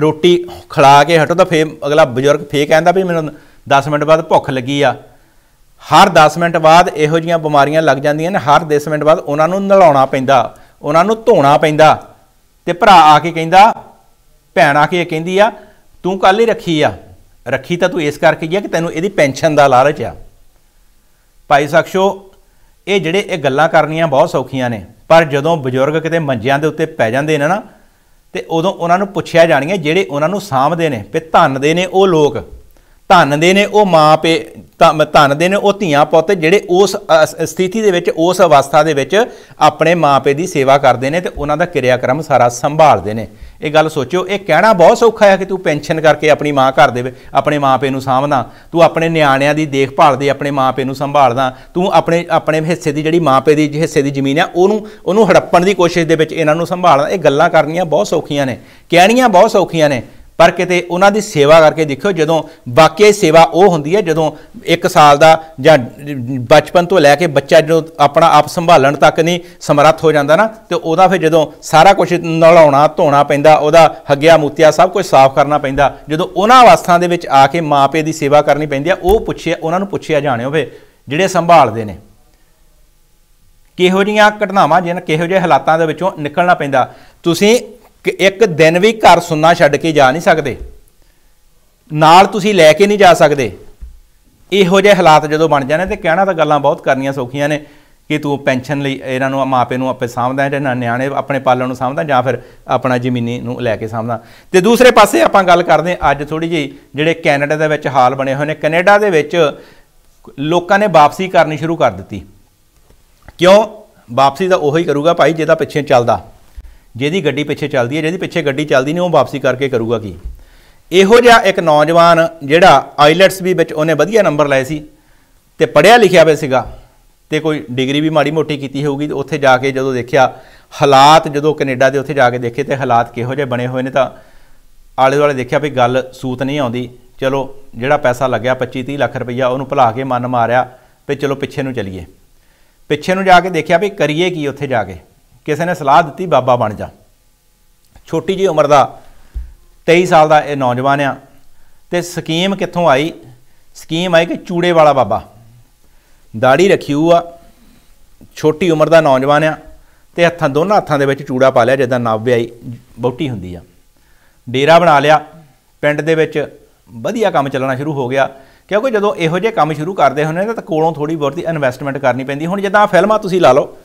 ਰੋਟੀ ਖਲਾ ਕੇ ਹਟੋ ਤਾਂ ਫੇਰ ਅਗਲਾ ਬਜ਼ੁਰਗ ਫੇਰ ਕਹਿੰਦਾ ਵੀ ਮੈਨੂੰ 10 ਮਿੰਟ ਬਾਅਦ ਭੁੱਖ ਲੱਗੀ ਆ ਹਰ 10 ਮਿੰਟ ਬਾਅਦ ਇਹੋ ਜੀਆਂ ਬਿਮਾਰੀਆਂ ਲੱਗ ਜਾਂਦੀਆਂ ਨੇ ਹਰ 10 ਮਿੰਟ ਬਾਅਦ ਉਹਨਾਂ ਨੂੰ ਨਲਾਉਣਾ ਪੈਂਦਾ ਉਹਨਾਂ ਨੂੰ ਧੋਣਾ ਪੈਂਦਾ ਤੇ ਭਰਾ ਆ ਕੇ ਕਹਿੰਦਾ ਭੈਣ ਆ ਕੇ ਕਹਿੰਦੀ ਆ ਤੂੰ ਕੱਲ ਹੀ ਰੱਖੀ ਆ ਰੱਖੀ ਤਾਂ ਤੂੰ ਇਸ ਕਰਕੇ ਗਿਆ ਕਿ ਤੈਨੂੰ ਇਹਦੀ ਪੈਨਸ਼ਨ ਦਾ ਲਾਲਚ ਆ ਭਾਈ ਸਖਸ਼ੋ ਇਹ ਜਿਹੜੇ ਇਹ ਗੱਲਾਂ ਕਰਨੀਆਂ ਬਹੁਤ ਸੌਖੀਆਂ ਨੇ ਪਰ ਜਦੋਂ ਬਜ਼ੁਰਗ ਕਿਤੇ ਮੰਜਿਆਂ ਦੇ ਉੱਤੇ ਪੈ ਜਾਂਦੇ ਨੇ ਨਾ ਤੇ ਉਦੋਂ ਉਹਨਾਂ ਨੂੰ ਪੁੱਛਿਆ ਜਾਣੀਆਂ ਜਿਹੜੇ ਉਹਨਾਂ ਨੂੰ ਸਾਂਭਦੇ ਨੇ ਧੰਨ ਧੰਨਦੇ ਨੇ ਉਹ ਲੋਕ ਧਨ ਦੇ ਨੇ ਉਹ ਮਾਂ ਪੇ ਧਨ ਦੇ ਨੇ ਉਹ ਧੀਆਂ ਪੁੱਤ ਜਿਹੜੇ ਉਸ ਸਥਿਤੀ ਦੇ ਵਿੱਚ ਉਸ ਅਵਸਥਾ ਦੇ ਵਿੱਚ ਆਪਣੇ ਮਾਪੇ ਦੀ ਸੇਵਾ ਕਰਦੇ ਨੇ ਤੇ ਉਹਨਾਂ ਦਾ ਕਿਰਿਆਕਰਮ ਸਾਰਾ ਸੰਭਾਲਦੇ ਨੇ ਇਹ ਗੱਲ ਸੋਚਿਓ ਇਹ ਕਹਿਣਾ ਬਹੁਤ ਸੌਖਾ ਹੈ ਕਿ ਤੂੰ ਪੈਨਸ਼ਨ ਕਰਕੇ ਆਪਣੀ ਮਾਂ ਘਰ ਦੇ ਆਪਣੇ ਮਾਪੇ ਨੂੰ ਸਾਂਭਣਾ ਤੂੰ ਆਪਣੇ ਨਿਆਣਿਆਂ ਦੀ ਦੇਖਭਾਲ ਦੇ ਆਪਣੇ ਮਾਪੇ ਨੂੰ ਸੰਭਾਲਦਾ ਤੂੰ ਆਪਣੇ ਆਪਣੇ ਹਿੱਸੇ ਦੀ ਜਿਹੜੀ ਮਾਪੇ ਦੀ ਹਿੱਸੇ ਦੀ ਜ਼ਮੀਨ ਆ ਉਹਨੂੰ ਉਹਨੂੰ ਹੜੱਪਣ ਦੀ ਕੋਸ਼ਿਸ਼ ਦੇ ਵਿੱਚ ਇਹਨਾਂ ਨੂੰ ਸੰਭਾਲਦਾ ਇਹ ਗੱਲਾਂ ਕਰਨੀਆਂ ਬਹੁਤ ਸੌਖੀਆਂ ਨੇ ਕਹਿਣੀਆਂ ਬਹੁਤ ਸੌਖੀਆਂ ਨੇ ਪਰ ਕਿਤੇ ਉਹਨਾਂ ਦੀ ਸੇਵਾ ਕਰਕੇ ਦੇਖਿਓ ਜਦੋਂ ਵਾਕਿਆ ਸੇਵਾ ਉਹ ਹੁੰਦੀ ਹੈ ਜਦੋਂ 1 ਸਾਲ ਦਾ ਜਾਂ ਬਚਪਨ ਤੋਂ ਲੈ ਕੇ ਬੱਚਾ ਜਦੋਂ ਆਪਣਾ ਆਪ ਸੰਭਾਲਣ ਤੱਕ ਨਹੀਂ ਸਮਰੱਥ ਹੋ ਜਾਂਦਾ ਨਾ ਤੇ ਉਹਦਾ ਫਿਰ ਜਦੋਂ ਸਾਰਾ ਕੁਝ ਨਲਾਉਣਾ ਧੋਣਾ ਪੈਂਦਾ ਉਹਦਾ ਹੱਗਿਆ ਮੂਤਿਆ ਸਭ ਕੁਝ ਸਾਫ਼ ਕਰਨਾ ਪੈਂਦਾ ਜਦੋਂ ਉਹਨਾਂ ਅਵਸਥਾਾਂ ਦੇ ਵਿੱਚ ਆ ਕੇ ਮਾਪੇ ਦੀ ਸੇਵਾ ਕਰਨੀ ਪੈਂਦੀ ਆ ਉਹ ਪੁੱਛਿਆ ਉਹਨਾਂ ਨੂੰ ਪੁੱਛਿਆ ਜਾਣਿਓ ਹੋਵੇ ਜਿਹੜੇ ਸੰਭਾਲਦੇ ਨੇ ਕਿਹੋ ਜੀਆਂ ਘਟਨਾਵਾਂ ਜਿਹਨਾਂ ਕਿਹੋ ਜਿਹੇ ਹਾਲਾਤਾਂ ਦੇ ਵਿੱਚੋਂ ਨਿਕਲਣਾ ਪੈਂਦਾ ਤੁਸੀਂ ਕਿ ਇੱਕ ਦਿਨ ਵੀ ਘਰ ਸੁੰਨਾ ਛੱਡ ਕੇ ਜਾ ਨਹੀਂ ਸਕਦੇ ਨਾਲ ਤੁਸੀਂ ਲੈ ਕੇ ਨਹੀਂ ਜਾ ਸਕਦੇ ਇਹੋ ਜਿਹੇ ਹਾਲਾਤ ਜਦੋਂ ਬਣ ਜਾਣੇ ਤੇ ਕਹਿਣਾ ਤਾਂ ਗੱਲਾਂ ਬਹੁਤ ਕਰਨੀਆਂ ਸੌਖੀਆਂ ਨੇ ਕਿ ਤੂੰ ਪੈਨਸ਼ਨ ਲਈ ਇਹਨਾਂ ਨੂੰ ਮਾਪੇ ਨੂੰ ਆਪੇ ਸਾਂਭਦਾ ਜਾਂ ਨਿਆਣੇ ਆਪਣੇ ਪਾਲਣ ਨੂੰ ਸਾਂਭਦਾ ਜਾਂ ਫਿਰ ਆਪਣਾ ਜ਼ਮੀਨੀ ਨੂੰ ਲੈ ਕੇ ਸਾਂਭਦਾ ਤੇ ਦੂਸਰੇ ਪਾਸੇ ਆਪਾਂ ਗੱਲ ਕਰਦੇ ਅੱਜ ਥੋੜੀ ਜਿਹੀ ਜਿਹੜੇ ਕੈਨੇਡਾ ਦੇ ਵਿੱਚ ਹਾਲ ਬਣੇ ਹੋਏ ਨੇ ਕੈਨੇਡਾ ਦੇ ਵਿੱਚ ਲੋਕਾਂ ਨੇ ਵਾਪਸੀ ਕਰਨੀ ਸ਼ੁਰੂ ਕਰ ਦਿੱਤੀ ਕਿਉਂ ਵਾਪਸੀ ਦਾ ਉਹੀ ਕਰੂਗਾ ਭਾਈ ਜਿਹਦਾ ਪਿੱਛੇ ਚੱਲਦਾ ਜਿਹਦੀ ਗੱਡੀ ਪਿੱਛੇ ਚੱਲਦੀ ਹੈ ਜਿਹਦੀ ਪਿੱਛੇ ਗੱਡੀ ਚੱਲਦੀ ਨਹੀਂ ਉਹ ਵਾਪਸੀ ਕਰਕੇ ਕਰੂਗਾ ਕੀ ਇਹੋ ਜਿਹਾ ਇੱਕ ਨੌਜਵਾਨ ਜਿਹੜਾ ਆਈਲੈਟਸ ਵੀ ਵਿੱਚ ਉਹਨੇ ਵਧੀਆ ਨੰਬਰ ਲਏ ਸੀ ਤੇ ਪੜਿਆ ਲਿਖਿਆ ਵੀ ਸੀਗਾ ਤੇ ਕੋਈ ਡਿਗਰੀ ਵੀ ਮਾੜੀ ਮੋਟੀ ਕੀਤੀ ਹੋਊਗੀ ਤੇ ਉੱਥੇ ਜਾ ਕੇ ਜਦੋਂ ਦੇਖਿਆ ਹਾਲਾਤ ਜਦੋਂ ਕੈਨੇਡਾ ਦੇ ਉੱਥੇ ਜਾ ਕੇ ਦੇਖੇ ਤੇ ਹਾਲਾਤ ਕਿਹੋ ਜਿਹੇ ਬਣੇ ਹੋਏ ਨੇ ਤਾਂ ਆਲੇ ਦੁਆਲੇ ਦੇਖਿਆ ਵੀ ਗੱਲ ਸੂਤ ਨਹੀਂ ਆਉਂਦੀ ਚਲੋ ਜਿਹੜਾ ਪੈਸਾ ਲੱਗਿਆ 25 30 ਲੱਖ ਰੁਪਈਆ ਉਹਨੂੰ ਭੁਲਾ ਕੇ ਮਨ ਮਾਰਿਆ ਤੇ ਚਲੋ ਪਿੱਛੇ ਨੂੰ ਚਲੀਏ ਪਿੱਛੇ ਨੂੰ ਜਾ ਕੇ ਦੇਖਿਆ ਵੀ ਕਰੀਏ ਕੀ ਉੱਥੇ ਜਾ ਕੇ ਕਿਸੇ ਨੇ ਸਲਾਹ ਦਿੱਤੀ ਬਾਬਾ ਬਣ ਜਾ ਛੋਟੀ ਜੀ ਉਮਰ ਦਾ 23 ਸਾਲ ਦਾ ਇਹ ਨੌਜਵਾਨ ਆ ਤੇ ਸਕੀਮ ਕਿੱਥੋਂ ਆਈ ਸਕੀਮ ਆਈ ਕਿ ਚੂੜੇ ਵਾਲਾ ਬਾਬਾ ਦਾੜੀ ਰੱਖੀ ਹੋਆ ਛੋਟੀ ਉਮਰ ਦਾ ਨੌਜਵਾਨ ਆ ਤੇ ਹੱਥਾਂ ਦੋਨਾਂ ਹੱਥਾਂ ਦੇ ਵਿੱਚ ਚੂੜਾ ਪਾ ਲਿਆ ਜਿੱਦਾਂ ਨਵਵਿਆਹੀ ਬੋਟੀ ਹੁੰਦੀ ਆ ਡੇਰਾ ਬਣਾ ਲਿਆ ਪਿੰਡ ਦੇ ਵਿੱਚ ਵਧੀਆ ਕੰਮ ਚੱਲਣਾ ਸ਼ੁਰੂ ਹੋ ਗਿਆ ਕਿਉਂਕਿ ਜਦੋਂ ਇਹੋ ਜਿਹੇ ਕੰਮ ਸ਼ੁਰੂ ਕਰਦੇ ਹੁੰਦੇ ਨੇ ਤਾਂ ਕੋਲੋਂ ਥੋੜੀ ਬਹੁਤੀ ਇਨਵੈਸਟਮੈਂਟ ਕਰਨੀ ਪੈਂਦੀ ਹੁਣ ਜਿੱਦਾਂ ਫਿਲਮਾਂ ਤੁਸੀਂ ਲਾ ਲਓ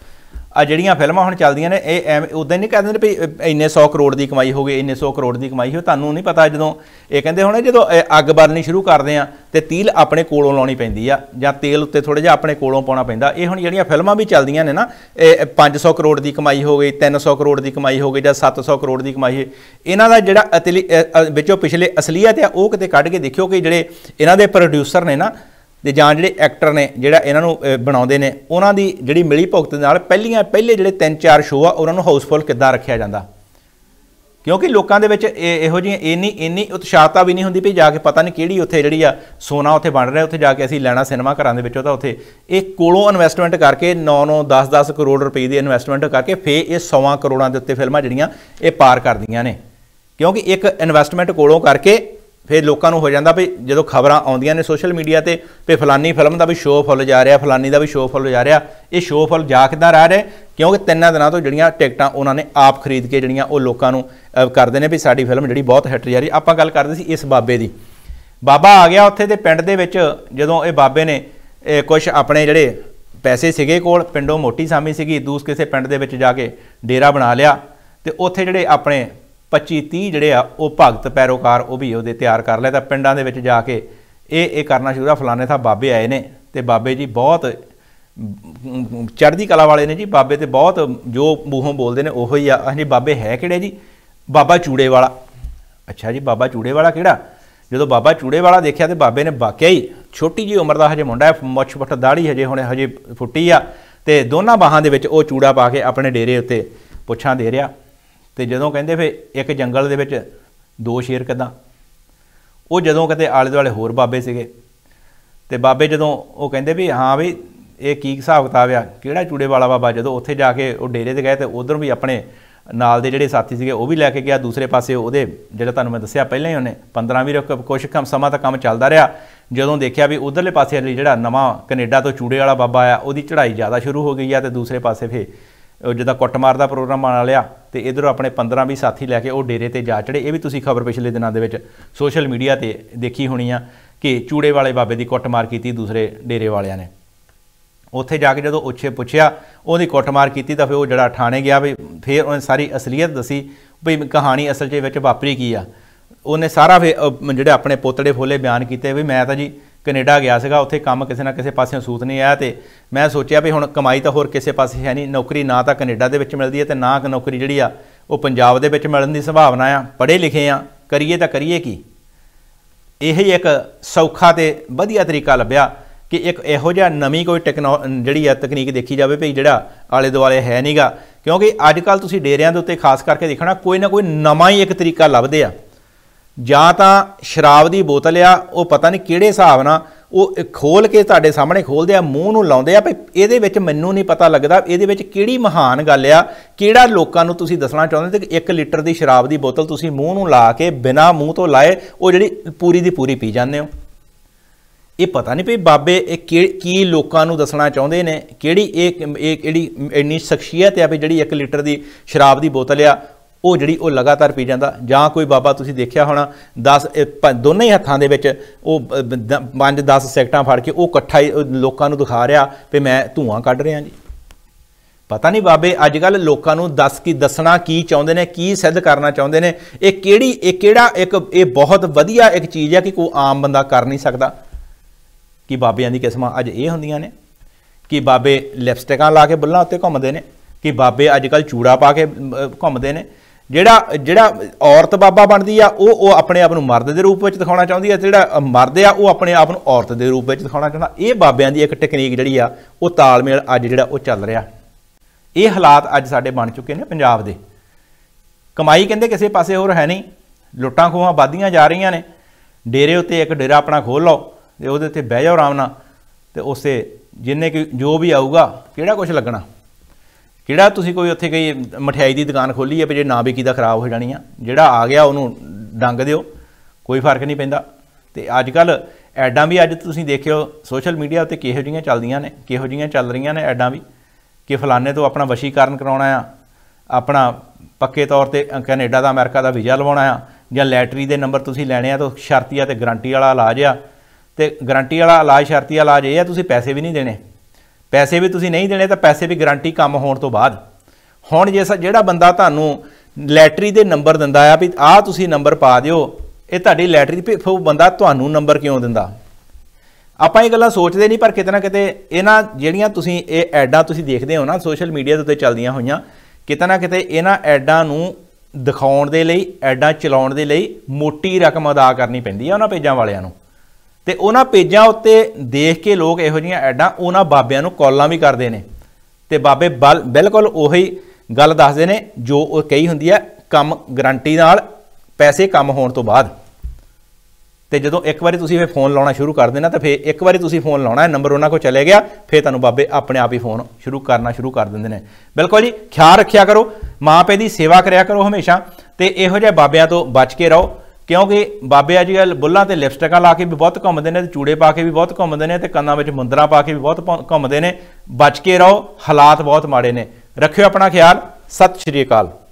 ਆ ਜਿਹੜੀਆਂ ਫਿਲਮਾਂ ਹੁਣ ਚੱਲਦੀਆਂ ਨੇ ਇਹ ਉਦਾਂ ਨਹੀਂ ਕਹਿੰਦੇ ਨੇ ਵੀ ਇੰਨੇ 100 ਕਰੋੜ ਦੀ ਕਮਾਈ ਹੋ ਗਈ ਇੰਨੇ 100 ਕਰੋੜ ਦੀ ਕਮਾਈ ਹੋ ਤੁਹਾਨੂੰ ਨਹੀਂ ਪਤਾ ਜਦੋਂ ਇਹ ਕਹਿੰਦੇ ਹੋਣੇ ਜਦੋਂ ਅੱਗ ਬਾਲਣੀ ਸ਼ੁਰੂ ਕਰਦੇ ਆ ਤੇ ਤੀਲ ਆਪਣੇ ਕੋਲੋਂ ਲਾਉਣੀ ਪੈਂਦੀ ਆ ਜਾਂ ਤੇਲ ਉੱਤੇ ਥੋੜਾ ਜਿਹਾ ਆਪਣੇ ਕੋਲੋਂ ਪਾਉਣਾ ਪੈਂਦਾ ਇਹ ਹੁਣ ਜਿਹੜੀਆਂ ਫਿਲਮਾਂ ਵੀ ਚੱਲਦੀਆਂ ਨੇ ਨਾ ਇਹ 500 ਕਰੋੜ ਦੀ ਕਮਾਈ ਹੋ ਗਈ 300 ਕਰੋੜ ਦੀ ਕਮਾਈ ਹੋ ਗਈ ਜਾਂ 700 ਕਰੋੜ ਦੀ ਕਮਾਈ ਇਹਨਾਂ ਦਾ ਜਿਹੜਾ ਵਿੱਚੋਂ ਪਿਛਲੇ ਅਸਲੀਅਤ ਆ ਉਹ ਕਿਤੇ ਕੱਢ ਕੇ ਦੇਖਿਓ ਕਿ ਜਿਹੜੇ ਇਹਨਾਂ ਦੇ ਪ੍ਰੋਡਿਊਸਰ ਨੇ ਨਾ ਤੇ ਜਾਂ ਜਿਹੜੇ ਐਕਟਰ ਨੇ ਜਿਹੜਾ ਇਹਨਾਂ ਨੂੰ ਬਣਾਉਂਦੇ ਨੇ ਉਹਨਾਂ ਦੀ ਜਿਹੜੀ ਮਿਲੀ ਭੁਗਤ ਨਾਲ ਪਹਿਲੀਆਂ ਪਹਿਲੇ ਜਿਹੜੇ 3-4 ਸ਼ੋਅ ਆ ਉਹਨਾਂ ਨੂੰ ਹਾਊਸਫੁੱਲ ਕਿੱਦਾਂ ਰੱਖਿਆ ਜਾਂਦਾ ਕਿਉਂਕਿ ਲੋਕਾਂ ਦੇ ਵਿੱਚ ਇਹੋ ਜਿਹੀ ਇੰਨੀ ਇੰਨੀ ਉਤਸ਼ਾਹਤਾ ਵੀ ਨਹੀਂ ਹੁੰਦੀ ਵੀ ਜਾ ਕੇ ਪਤਾ ਨਹੀਂ ਕਿਹੜੀ ਉੱਥੇ ਜਿਹੜੀ ਆ ਸੋਨਾ ਉੱਥੇ ਬਣ ਰਿਹਾ ਉੱਥੇ ਜਾ ਕੇ ਅਸੀਂ ਲੈਣਾ ਸਿਨੇਮਾ ਘਰਾਂ ਦੇ ਵਿੱਚੋਂ ਤਾਂ ਉੱਥੇ ਇਹ ਕੋਲੋਂ ਇਨਵੈਸਟਮੈਂਟ ਕਰਕੇ 9-9 10-10 ਕਰੋੜ ਰੁਪਏ ਦੀ ਇਨਵੈਸਟਮੈਂਟ ਕਰਕੇ ਫੇ ਇਹ 100 ਕਰੋੜਾਂ ਦੇ ਉੱਤੇ ਫਿਲਮਾਂ ਜਿਹੜੀਆਂ ਇਹ ਪਾਰ ਕਰਦੀਆਂ ਨੇ ਕਿਉਂਕਿ ਇੱਕ ਇਨਵੈਸਟਮੈਂਟ ਕੋਲੋਂ ਕਰਕੇ ਫਿਰ ਲੋਕਾਂ ਨੂੰ ਹੋ ਜਾਂਦਾ ਵੀ ਜਦੋਂ ਖਬਰਾਂ ਆਉਂਦੀਆਂ ਨੇ ਸੋਸ਼ਲ ਮੀਡੀਆ ਤੇ ਵੀ ਫਲਾਨੀ ਫਿਲਮ ਦਾ ਵੀ ਸ਼ੋਅ ਫੁੱਲ ਜਾ ਰਿਹਾ ਫਲਾਨੀ ਦਾ ਵੀ ਸ਼ੋਅ ਫੁੱਲ ਜਾ ਰਿਹਾ ਇਹ ਸ਼ੋਅ ਫੁੱਲ ਜਾ ਕਿਦਾਂ ਰਹਿ ਰਿਹਾ ਕਿਉਂਕਿ ਤਿੰਨਾਂ ਦਿਨਾਂ ਤੋਂ ਜਿਹੜੀਆਂ ਟਿਕਟਾਂ ਉਹਨਾਂ ਨੇ ਆਪ ਖਰੀਦ ਕੇ ਜਿਹੜੀਆਂ ਉਹ ਲੋਕਾਂ ਨੂੰ ਕਰਦੇ ਨੇ ਵੀ ਸਾਡੀ ਫਿਲਮ ਜਿਹੜੀ ਬਹੁਤ ਹਿੱਟ ਜਾ ਰਹੀ ਆਪਾਂ ਗੱਲ ਕਰਦੇ ਸੀ ਇਸ ਬਾਬੇ ਦੀ ਬਾਬਾ ਆ ਗਿਆ ਉੱਥੇ ਤੇ ਪਿੰਡ ਦੇ ਵਿੱਚ ਜਦੋਂ ਇਹ ਬਾਬੇ ਨੇ ਕੁਝ ਆਪਣੇ ਜਿਹੜੇ ਪੈਸੇ ਸੀਗੇ ਕੋਲ ਪਿੰਡੋਂ ਮੋਟੀ ਸਾਮੀ ਸੀਗੀ ਦੂਸ ਕਿਸੇ ਪਿੰਡ ਦੇ ਵਿੱਚ ਜਾ ਕੇ ਡੇਰਾ ਬਣਾ ਲਿਆ ਤੇ ਉੱਥੇ ਜਿਹੜੇ ਆਪਣੇ 25 30 ਜਿਹੜੇ ਆ ਉਹ ਭਗਤ ਪੈਰੋਕਾਰ ਉਹ ਵੀ ਉਹਦੇ ਤਿਆਰ ਕਰ ਲਿਆ ਤਾਂ ਪਿੰਡਾਂ ਦੇ ਵਿੱਚ ਜਾ ਕੇ ਇਹ ਇਹ ਕਰਨਾ ਸ਼ੁਰੂ ਆ ਫਲਾਣੇ ਸਾਹਿਬ ਬਾਬੇ ਆਏ ਨੇ ਤੇ ਬਾਬੇ ਜੀ ਬਹੁਤ ਚੜ੍ਹਦੀ ਕਲਾ ਵਾਲੇ ਨੇ ਜੀ ਬਾਬੇ ਤੇ ਬਹੁਤ ਜੋ ਮੂੰਹੋਂ ਬੋਲਦੇ ਨੇ ਉਹੋ ਹੀ ਆ ਹਾਂਜੀ ਬਾਬੇ ਹੈ ਕਿਹੜੇ ਜੀ ਬਾਬਾ ਚੂੜੇ ਵਾਲਾ ਅੱਛਾ ਜੀ ਬਾਬਾ ਚੂੜੇ ਵਾਲਾ ਕਿਹੜਾ ਜਦੋਂ ਬਾਬਾ ਚੂੜੇ ਵਾਲਾ ਦੇਖਿਆ ਤੇ ਬਾਬੇ ਨੇ ਵਾਕਿਆ ਹੀ ਛੋਟੀ ਜੀ ਉਮਰ ਦਾ ਹਜੇ ਮੁੰਡਾ ਹੈ ਮੁੱਛ ਪੱਟ ਦਾੜੀ ਹਜੇ ਹੁਣੇ ਹਜੇ ਫੁੱਟੀ ਆ ਤੇ ਦੋਨਾਂ ਬਾਹਾਂ ਦੇ ਵਿੱਚ ਉਹ ਚੂੜਾ ਪਾ ਕੇ ਆਪਣੇ ਡੇਰੇ ਉੱਤੇ ਪੁੱਛਾਂ ਦੇ ਰਿਹਾ ਤੇ ਜਦੋਂ ਕਹਿੰਦੇ ਫੇ ਇੱਕ ਜੰਗਲ ਦੇ ਵਿੱਚ ਦੋ ਸ਼ੇਰ ਕਿਦਾਂ ਉਹ ਜਦੋਂ ਕਿਤੇ ਆਲੇ ਦੁਆਲੇ ਹੋਰ ਬਾਬੇ ਸੀਗੇ ਤੇ ਬਾਬੇ ਜਦੋਂ ਉਹ ਕਹਿੰਦੇ ਵੀ ਹਾਂ ਵੀ ਇਹ ਕੀ ਹਿਸਾਬ ਕਿਤਾਬ ਆ ਕਿਹੜਾ ਚੂੜੇ ਵਾਲਾ ਬਾਬਾ ਜਦੋਂ ਉੱਥੇ ਜਾ ਕੇ ਉਹ ਡੇਰੇ ਤੇ ਗਏ ਤੇ ਉਧਰ ਵੀ ਆਪਣੇ ਨਾਲ ਦੇ ਜਿਹੜੇ ਸਾਥੀ ਸੀਗੇ ਉਹ ਵੀ ਲੈ ਕੇ ਗਿਆ ਦੂਸਰੇ ਪਾਸੇ ਉਹਦੇ ਜਿਹੜਾ ਤੁਹਾਨੂੰ ਮੈਂ ਦੱਸਿਆ ਪਹਿਲਾਂ ਹੀ ਉਹਨੇ 15 ਵੀ ਕੁਝ ਕੰਮ ਸਮਾਂ ਤਾਂ ਕੰਮ ਚੱਲਦਾ ਰਿਹਾ ਜਦੋਂ ਦੇਖਿਆ ਵੀ ਉਧਰਲੇ ਪਾਸੇ ਜਿਹੜਾ ਨਵਾਂ ਕੈਨੇਡਾ ਤੋਂ ਚੂੜੇ ਵਾਲਾ ਬਾਬਾ ਆ ਉਹਦੀ ਚੜ੍ਹਾਈ ਜ਼ਿਆਦਾ ਸ਼ੁਰੂ ਹੋ ਗਈ ਆ ਤੇ ਦੂਸਰੇ ਪਾਸੇ ਫੇ ਜਿਹਦਾ ਕੁੱਟਮਾਰ ਦਾ ਪ੍ਰੋਗਰਾਮ ਆਣ ਵਾਲਿਆ ਤੇ ਇਧਰੋਂ ਆਪਣੇ 15 ਵੀ ਸਾਥੀ ਲੈ ਕੇ ਉਹ ਡੇਰੇ ਤੇ ਜਾ ਚੜੇ ਇਹ ਵੀ ਤੁਸੀਂ ਖਬਰ ਪਿਛਲੇ ਦਿਨਾਂ ਦੇ ਵਿੱਚ ਸੋਸ਼ਲ ਮੀਡੀਆ ਤੇ ਦੇਖੀ ਹੋਣੀ ਆ ਕਿ ਚੂੜੇ ਵਾਲੇ ਬਾਬੇ ਦੀ ਕੁੱਟਮਾਰ ਕੀਤੀ ਦੂਸਰੇ ਡੇਰੇ ਵਾਲਿਆਂ ਨੇ ਉੱਥੇ ਜਾ ਕੇ ਜਦੋਂ ਉੱਛੇ ਪੁੱਛਿਆ ਉਹਦੀ ਕੁੱਟਮਾਰ ਕੀਤੀ ਤਾਂ ਫਿਰ ਉਹ ਜਿਹੜਾ ਥਾਣੇ ਗਿਆ ਵੀ ਫਿਰ ਉਹਨੇ ਸਾਰੀ ਅਸਲੀਅਤ ਦੱਸੀ ਵੀ ਕਹਾਣੀ ਅਸਲ 'ਚ ਵਿੱਚ ਵਾਪਰੀ ਕੀ ਆ ਉਹਨੇ ਸਾਰਾ ਫਿਰ ਜਿਹੜੇ ਆਪਣੇ ਪੋਤੜੇ ਫੋਲੇ ਬਿਆਨ ਕੀਤੇ ਵੀ ਮੈਂ ਤਾਂ ਜੀ ਕੈਨੇਡਾ ਗਿਆ ਸੀਗਾ ਉੱਥੇ ਕੰਮ ਕਿਸੇ ਨਾ ਕਿਸੇ ਪਾਸਿਓਂ ਸੂਤ ਨਹੀਂ ਆਇਆ ਤੇ ਮੈਂ ਸੋਚਿਆ ਵੀ ਹੁਣ ਕਮਾਈ ਤਾਂ ਹੋਰ ਕਿਸੇ ਪਾਸੇ ਹੈ ਨਹੀਂ ਨੌਕਰੀ ਨਾ ਤਾਂ ਕੈਨੇਡਾ ਦੇ ਵਿੱਚ ਮਿਲਦੀ ਹੈ ਤੇ ਨਾ ਕਿ ਨੌਕਰੀ ਜਿਹੜੀ ਆ ਉਹ ਪੰਜਾਬ ਦੇ ਵਿੱਚ ਮਿਲਣ ਦੀ ਸੰਭਾਵਨਾ ਆ ਪੜ੍ਹੇ ਲਿਖੇ ਆ ਕਰੀਏ ਤਾਂ ਕਰੀਏ ਕੀ ਇਹ ਹੀ ਇੱਕ ਸੌਖਾ ਤੇ ਵਧੀਆ ਤਰੀਕਾ ਲੱਭਿਆ ਕਿ ਇੱਕ ਇਹੋ ਜਿਹਾ ਨਵੀਂ ਕੋਈ ਟੈਕਨੋ ਜਿਹੜੀ ਆ ਤਕਨੀਕ ਦੇਖੀ ਜਾਵੇ ਭਈ ਜਿਹੜਾ ਆਲੇ ਦੁਆਲੇ ਹੈ ਨਹੀਂਗਾ ਕਿਉਂਕਿ ਅੱਜ ਕੱਲ ਤੁਸੀਂ ਡੇਰਿਆਂ ਦੇ ਉੱਤੇ ਖਾਸ ਕਰਕੇ ਦੇਖਣਾ ਕੋਈ ਨਾ ਕੋਈ ਨਵਾਂ ਹੀ ਇੱਕ ਤਰੀਕਾ ਲੱਭਦੇ ਆ ਜਾਂ ਤਾਂ ਸ਼ਰਾਬ ਦੀ ਬੋਤਲ ਆ ਉਹ ਪਤਾ ਨਹੀਂ ਕਿਹੜੇ ਹਿਸਾਬ ਨਾਲ ਉਹ ਖੋਲ ਕੇ ਤੁਹਾਡੇ ਸਾਹਮਣੇ ਖੋਲਦੇ ਆ ਮੂੰਹ ਨੂੰ ਲਾਉਂਦੇ ਆ ਭਈ ਇਹਦੇ ਵਿੱਚ ਮੈਨੂੰ ਨਹੀਂ ਪਤਾ ਲੱਗਦਾ ਇਹਦੇ ਵਿੱਚ ਕਿਹੜੀ ਮਹਾਨ ਗੱਲ ਆ ਕਿਹੜਾ ਲੋਕਾਂ ਨੂੰ ਤੁਸੀਂ ਦੱਸਣਾ ਚਾਹੁੰਦੇ ਤੇ 1 ਲੀਟਰ ਦੀ ਸ਼ਰਾਬ ਦੀ ਬੋਤਲ ਤੁਸੀਂ ਮੂੰਹ ਨੂੰ ਲਾ ਕੇ ਬਿਨਾ ਮੂੰਹ ਤੋਂ ਲਾਏ ਉਹ ਜਿਹੜੀ ਪੂਰੀ ਦੀ ਪੂਰੀ ਪੀ ਜਾਂਦੇ ਹੋ ਇਹ ਪਤਾ ਨਹੀਂ ਭਈ ਬਾਬੇ ਇਹ ਕੀ ਲੋਕਾਂ ਨੂੰ ਦੱਸਣਾ ਚਾਹੁੰਦੇ ਨੇ ਕਿਹੜੀ ਇਹ ਇਹ ਜਿਹੜੀ ਇੰਨੀ ਸ਼ਖਸੀਅਤ ਆ ਵੀ ਜਿਹੜੀ 1 ਲੀਟਰ ਦੀ ਸ਼ਰਾਬ ਦੀ ਬੋਤਲ ਆ ਉਹ ਜਿਹੜੀ ਉਹ ਲਗਾਤਾਰ ਪੀ ਜਾਂਦਾ ਜਾਂ ਕੋਈ ਬਾਬਾ ਤੁਸੀਂ ਦੇਖਿਆ ਹੋਣਾ 10 ਦੋਨੇ ਹੀ ਹੱਥਾਂ ਦੇ ਵਿੱਚ ਉਹ 5-10 ਸੈਕਟਾਂ ਫੜ ਕੇ ਉਹ ਇਕੱਠਾ ਹੀ ਲੋਕਾਂ ਨੂੰ ਦਿਖਾ ਰਿਹਾ ਵੀ ਮੈਂ ਧੂਆਂ ਕੱਢ ਰਿਹਾ ਜੀ ਪਤਾ ਨਹੀਂ ਬਾਬੇ ਅੱਜ ਕੱਲ ਲੋਕਾਂ ਨੂੰ ਦੱਸ ਕੀ ਦੱਸਣਾ ਕੀ ਚਾਹੁੰਦੇ ਨੇ ਕੀ ਸਿੱਧ ਕਰਨਾ ਚਾਹੁੰਦੇ ਨੇ ਇਹ ਕਿਹੜੀ ਇਹ ਕਿਹੜਾ ਇੱਕ ਇਹ ਬਹੁਤ ਵਧੀਆ ਇੱਕ ਚੀਜ਼ ਹੈ ਕਿ ਕੋਈ ਆਮ ਬੰਦਾ ਕਰ ਨਹੀਂ ਸਕਦਾ ਕਿ ਬਾਬਿਆਂ ਦੀ ਕਿਸਮਾਂ ਅੱਜ ਇਹ ਹੁੰਦੀਆਂ ਨੇ ਕਿ ਬਾਬੇ ਲਿਪਸਟਿਕਾਂ ਲਾ ਕੇ ਬੁੱਲਾਂ ਉੱਤੇ ਘੁੰਮਦੇ ਨੇ ਕਿ ਬਾਬੇ ਅੱਜ ਕੱਲ ਚੂੜਾ ਪਾ ਕੇ ਘੁੰਮਦੇ ਨੇ ਜਿਹੜਾ ਜਿਹੜਾ ਔਰਤ ਬਾਬਾ ਬਣਦੀ ਆ ਉਹ ਉਹ ਆਪਣੇ ਆਪ ਨੂੰ ਮਰਦ ਦੇ ਰੂਪ ਵਿੱਚ ਦਿਖਾਉਣਾ ਚਾਹੁੰਦੀ ਆ ਜਿਹੜਾ ਮਰਦ ਆ ਉਹ ਆਪਣੇ ਆਪ ਨੂੰ ਔਰਤ ਦੇ ਰੂਪ ਵਿੱਚ ਦਿਖਾਉਣਾ ਚਾਹੁੰਦਾ ਇਹ ਬਾਬਿਆਂ ਦੀ ਇੱਕ ਟੈਕਨੀਕ ਜਿਹੜੀ ਆ ਉਹ ਤਾਲਮੇਲ ਅੱਜ ਜਿਹੜਾ ਉਹ ਚੱਲ ਰਿਹਾ ਇਹ ਹਾਲਾਤ ਅੱਜ ਸਾਡੇ ਬਣ ਚੁੱਕੇ ਨੇ ਪੰਜਾਬ ਦੇ ਕਮਾਈ ਕਹਿੰਦੇ ਕਿਸੇ ਪਾਸੇ ਹੋਰ ਹੈ ਨਹੀਂ ਲੁੱਟਾਂ ਖੋਹਾਂ ਵਾਧੀਆਂ ਜਾ ਰਹੀਆਂ ਨੇ ਡੇਰੇ ਉੱਤੇ ਇੱਕ ਡੇਰਾ ਆਪਣਾ ਖੋਲ ਲਓ ਤੇ ਉਹਦੇ ਉੱਤੇ ਬਹਿ ਜਾਓ ਆਰਾਮ ਨਾਲ ਤੇ ਉਸੇ ਜਿੰਨੇ ਕਿ ਜੋ ਵੀ ਆਊਗਾ ਕਿਹੜਾ ਕੁਝ ਲੱਗਣਾ ਜਿਹੜਾ ਤੁਸੀਂ ਕੋਈ ਉੱਥੇ ਕੋਈ ਮਠਿਆਈ ਦੀ ਦੁਕਾਨ ਖੋਲੀ ਹੈ ਵੀ ਜੇ ਨਾ ਵੀ ਦਾ ਖਰਾਬ ਹੋ ਜਾਣੀ ਆ ਜਿਹੜਾ ਆ ਗਿਆ ਉਹਨੂੰ ਡੰਗ ਦਿਓ ਕੋਈ ਫਰਕ ਨਹੀਂ ਪੈਂਦਾ ਤੇ ਅੱਜ ਕੱਲ ਐਡਾਂ ਵੀ ਅੱਜ ਤੁਸੀਂ ਦੇਖਿਓ ਸੋਸ਼ਲ ਮੀਡੀਆ ਉੱਤੇ ਕਿਹੋ ਜੀਆਂ ਚੱਲਦੀਆਂ ਨੇ ਕਿਹੋ ਜੀਆਂ ਚੱਲ ਰਹੀਆਂ ਨੇ ਐਡਾਂ ਵੀ ਕਿ ਫਲਾਣੇ ਤੋਂ ਆਪਣਾ ਵਸ਼ੀਕਰਨ ਕਰਾਉਣਾ ਆ ਆਪਣਾ ਪੱਕੇ ਤੌਰ ਤੇ ਕੈਨੇਡਾ ਦਾ ਅਮਰੀਕਾ ਦਾ ਵੀਜ਼ਾ ਲਵਾਉਣਾ ਆ ਜਾਂ ਲੈਟਰੀ ਦੇ ਨੰਬਰ ਤੁਸੀਂ ਲੈਣੇ ਆ ਤਾਂ ਸ਼ਰਤੀਆ ਤੇ ਗਰੰਟੀ ਵਾਲਾ ਇਲਾਜ ਆ ਤੇ ਗਰੰਟੀ ਵਾਲਾ ਇਲਾਜ ਸ਼ਰਤੀਆ ਇਲਾਜ ਇਹ ਆ ਤੁਸੀਂ ਪੈਸੇ ਵੀ ਨਹੀਂ ਦੇਣੇ ਪੈਸੇ ਵੀ ਤੁਸੀਂ ਨਹੀਂ ਦੇਣੇ ਤਾਂ ਪੈਸੇ ਵੀ ਗਾਰੰਟੀ ਕੰਮ ਹੋਣ ਤੋਂ ਬਾਅਦ ਹੁਣ ਜੇ ਜਿਹੜਾ ਬੰਦਾ ਤੁਹਾਨੂੰ ਲੈਟਰੀ ਦੇ ਨੰਬਰ ਦਿੰਦਾ ਆ ਵੀ ਆਹ ਤੁਸੀਂ ਨੰਬਰ ਪਾ ਦਿਓ ਇਹ ਤੁਹਾਡੀ ਲੈਟਰੀ ਦੀ ਉਹ ਬੰਦਾ ਤੁਹਾਨੂੰ ਨੰਬਰ ਕਿਉਂ ਦਿੰਦਾ ਆਪਾਂ ਇਹ ਗੱਲਾਂ ਸੋਚਦੇ ਨਹੀਂ ਪਰ ਕਿਤੇ ਨਾ ਕਿਤੇ ਇਹਨਾਂ ਜਿਹੜੀਆਂ ਤੁਸੀਂ ਇਹ ਐਡਾਂ ਤੁਸੀਂ ਦੇਖਦੇ ਹੋ ਨਾ ਸੋਸ਼ਲ ਮੀਡੀਆ ਦੇ ਉੱਤੇ ਚੱਲਦੀਆਂ ਹੋਈਆਂ ਕਿਤੇ ਨਾ ਕਿਤੇ ਇਹਨਾਂ ਐਡਾਂ ਨੂੰ ਦਿਖਾਉਣ ਦੇ ਲਈ ਐਡਾਂ ਚਲਾਉਣ ਦੇ ਲਈ ਮੋਟੀ ਰਕਮ ਅਦਾ ਕਰਨੀ ਪੈਂਦੀ ਹੈ ਉਹਨਾਂ ਪੇਜਾਂ ਵਾਲਿਆਂ ਨੂੰ ਤੇ ਉਹਨਾਂ ਪੇਜਾਂ ਉੱਤੇ ਦੇਖ ਕੇ ਲੋਕ ਇਹੋ ਜੀਆਂ ਐਡਾਂ ਉਹਨਾਂ ਬਾਬਿਆਂ ਨੂੰ ਕਾਲਾਂ ਵੀ ਕਰਦੇ ਨੇ ਤੇ ਬਾਬੇ ਬਿਲਕੁਲ ਉਹੀ ਗੱਲ ਦੱਸਦੇ ਨੇ ਜੋ ਉਹ ਕਹੀ ਹੁੰਦੀ ਹੈ ਕੰਮ ਗਰੰਟੀ ਨਾਲ ਪੈਸੇ ਕੰਮ ਹੋਣ ਤੋਂ ਬਾਅਦ ਤੇ ਜਦੋਂ ਇੱਕ ਵਾਰੀ ਤੁਸੀਂ ਫੇਰ ਫੋਨ ਲਾਉਣਾ ਸ਼ੁਰੂ ਕਰ ਦੇਣਾ ਤਾਂ ਫੇਰ ਇੱਕ ਵਾਰੀ ਤੁਸੀਂ ਫੋਨ ਲਾਉਣਾ ਹੈ ਨੰਬਰ ਉਹਨਾਂ ਕੋ ਚਲੇ ਗਿਆ ਫੇਰ ਤੁਹਾਨੂੰ ਬਾਬੇ ਆਪਣੇ ਆਪ ਹੀ ਫੋਨ ਸ਼ੁਰੂ ਕਰਨਾ ਸ਼ੁਰੂ ਕਰ ਦਿੰਦੇ ਨੇ ਬਿਲਕੁਲ ਜੀ ਖਿਆਲ ਰੱਖਿਆ ਕਰੋ ਮਾਪੇ ਦੀ ਸੇਵਾ ਕਰਿਆ ਕਰੋ ਹਮੇਸ਼ਾ ਤੇ ਇਹੋ ਜਿਹੇ ਬਾਬਿਆਂ ਤੋਂ ਬਚ ਕੇ ਰਹੋ ਕਿਉਂਕਿ ਬਾਬੇ ਅੱਜ ਕੱਲ ਬੁੱਲਾਂ ਤੇ ਲਿਪਸਟਿਕਾਂ ਲਾ ਕੇ ਵੀ ਬਹੁਤ ਘੁੰਮਦੇ ਨੇ ਤੇ ਚੂੜੇ ਪਾ ਕੇ ਵੀ ਬਹੁਤ ਘੁੰਮਦੇ ਨੇ ਤੇ ਕੰਨਾਂ ਵਿੱਚ ਮੁੰਦਰਾ ਪਾ ਕੇ ਵੀ ਬਹੁਤ ਘੁੰਮਦੇ ਨੇ ਬਚ ਕੇ ਰਹੋ ਹਾਲਾਤ ਬਹੁਤ ਮਾੜੇ ਨੇ ਰੱਖਿਓ ਆਪਣਾ ਖਿਆਲ ਸਤਿ ਸ਼੍ਰੀ ਅਕਾਲ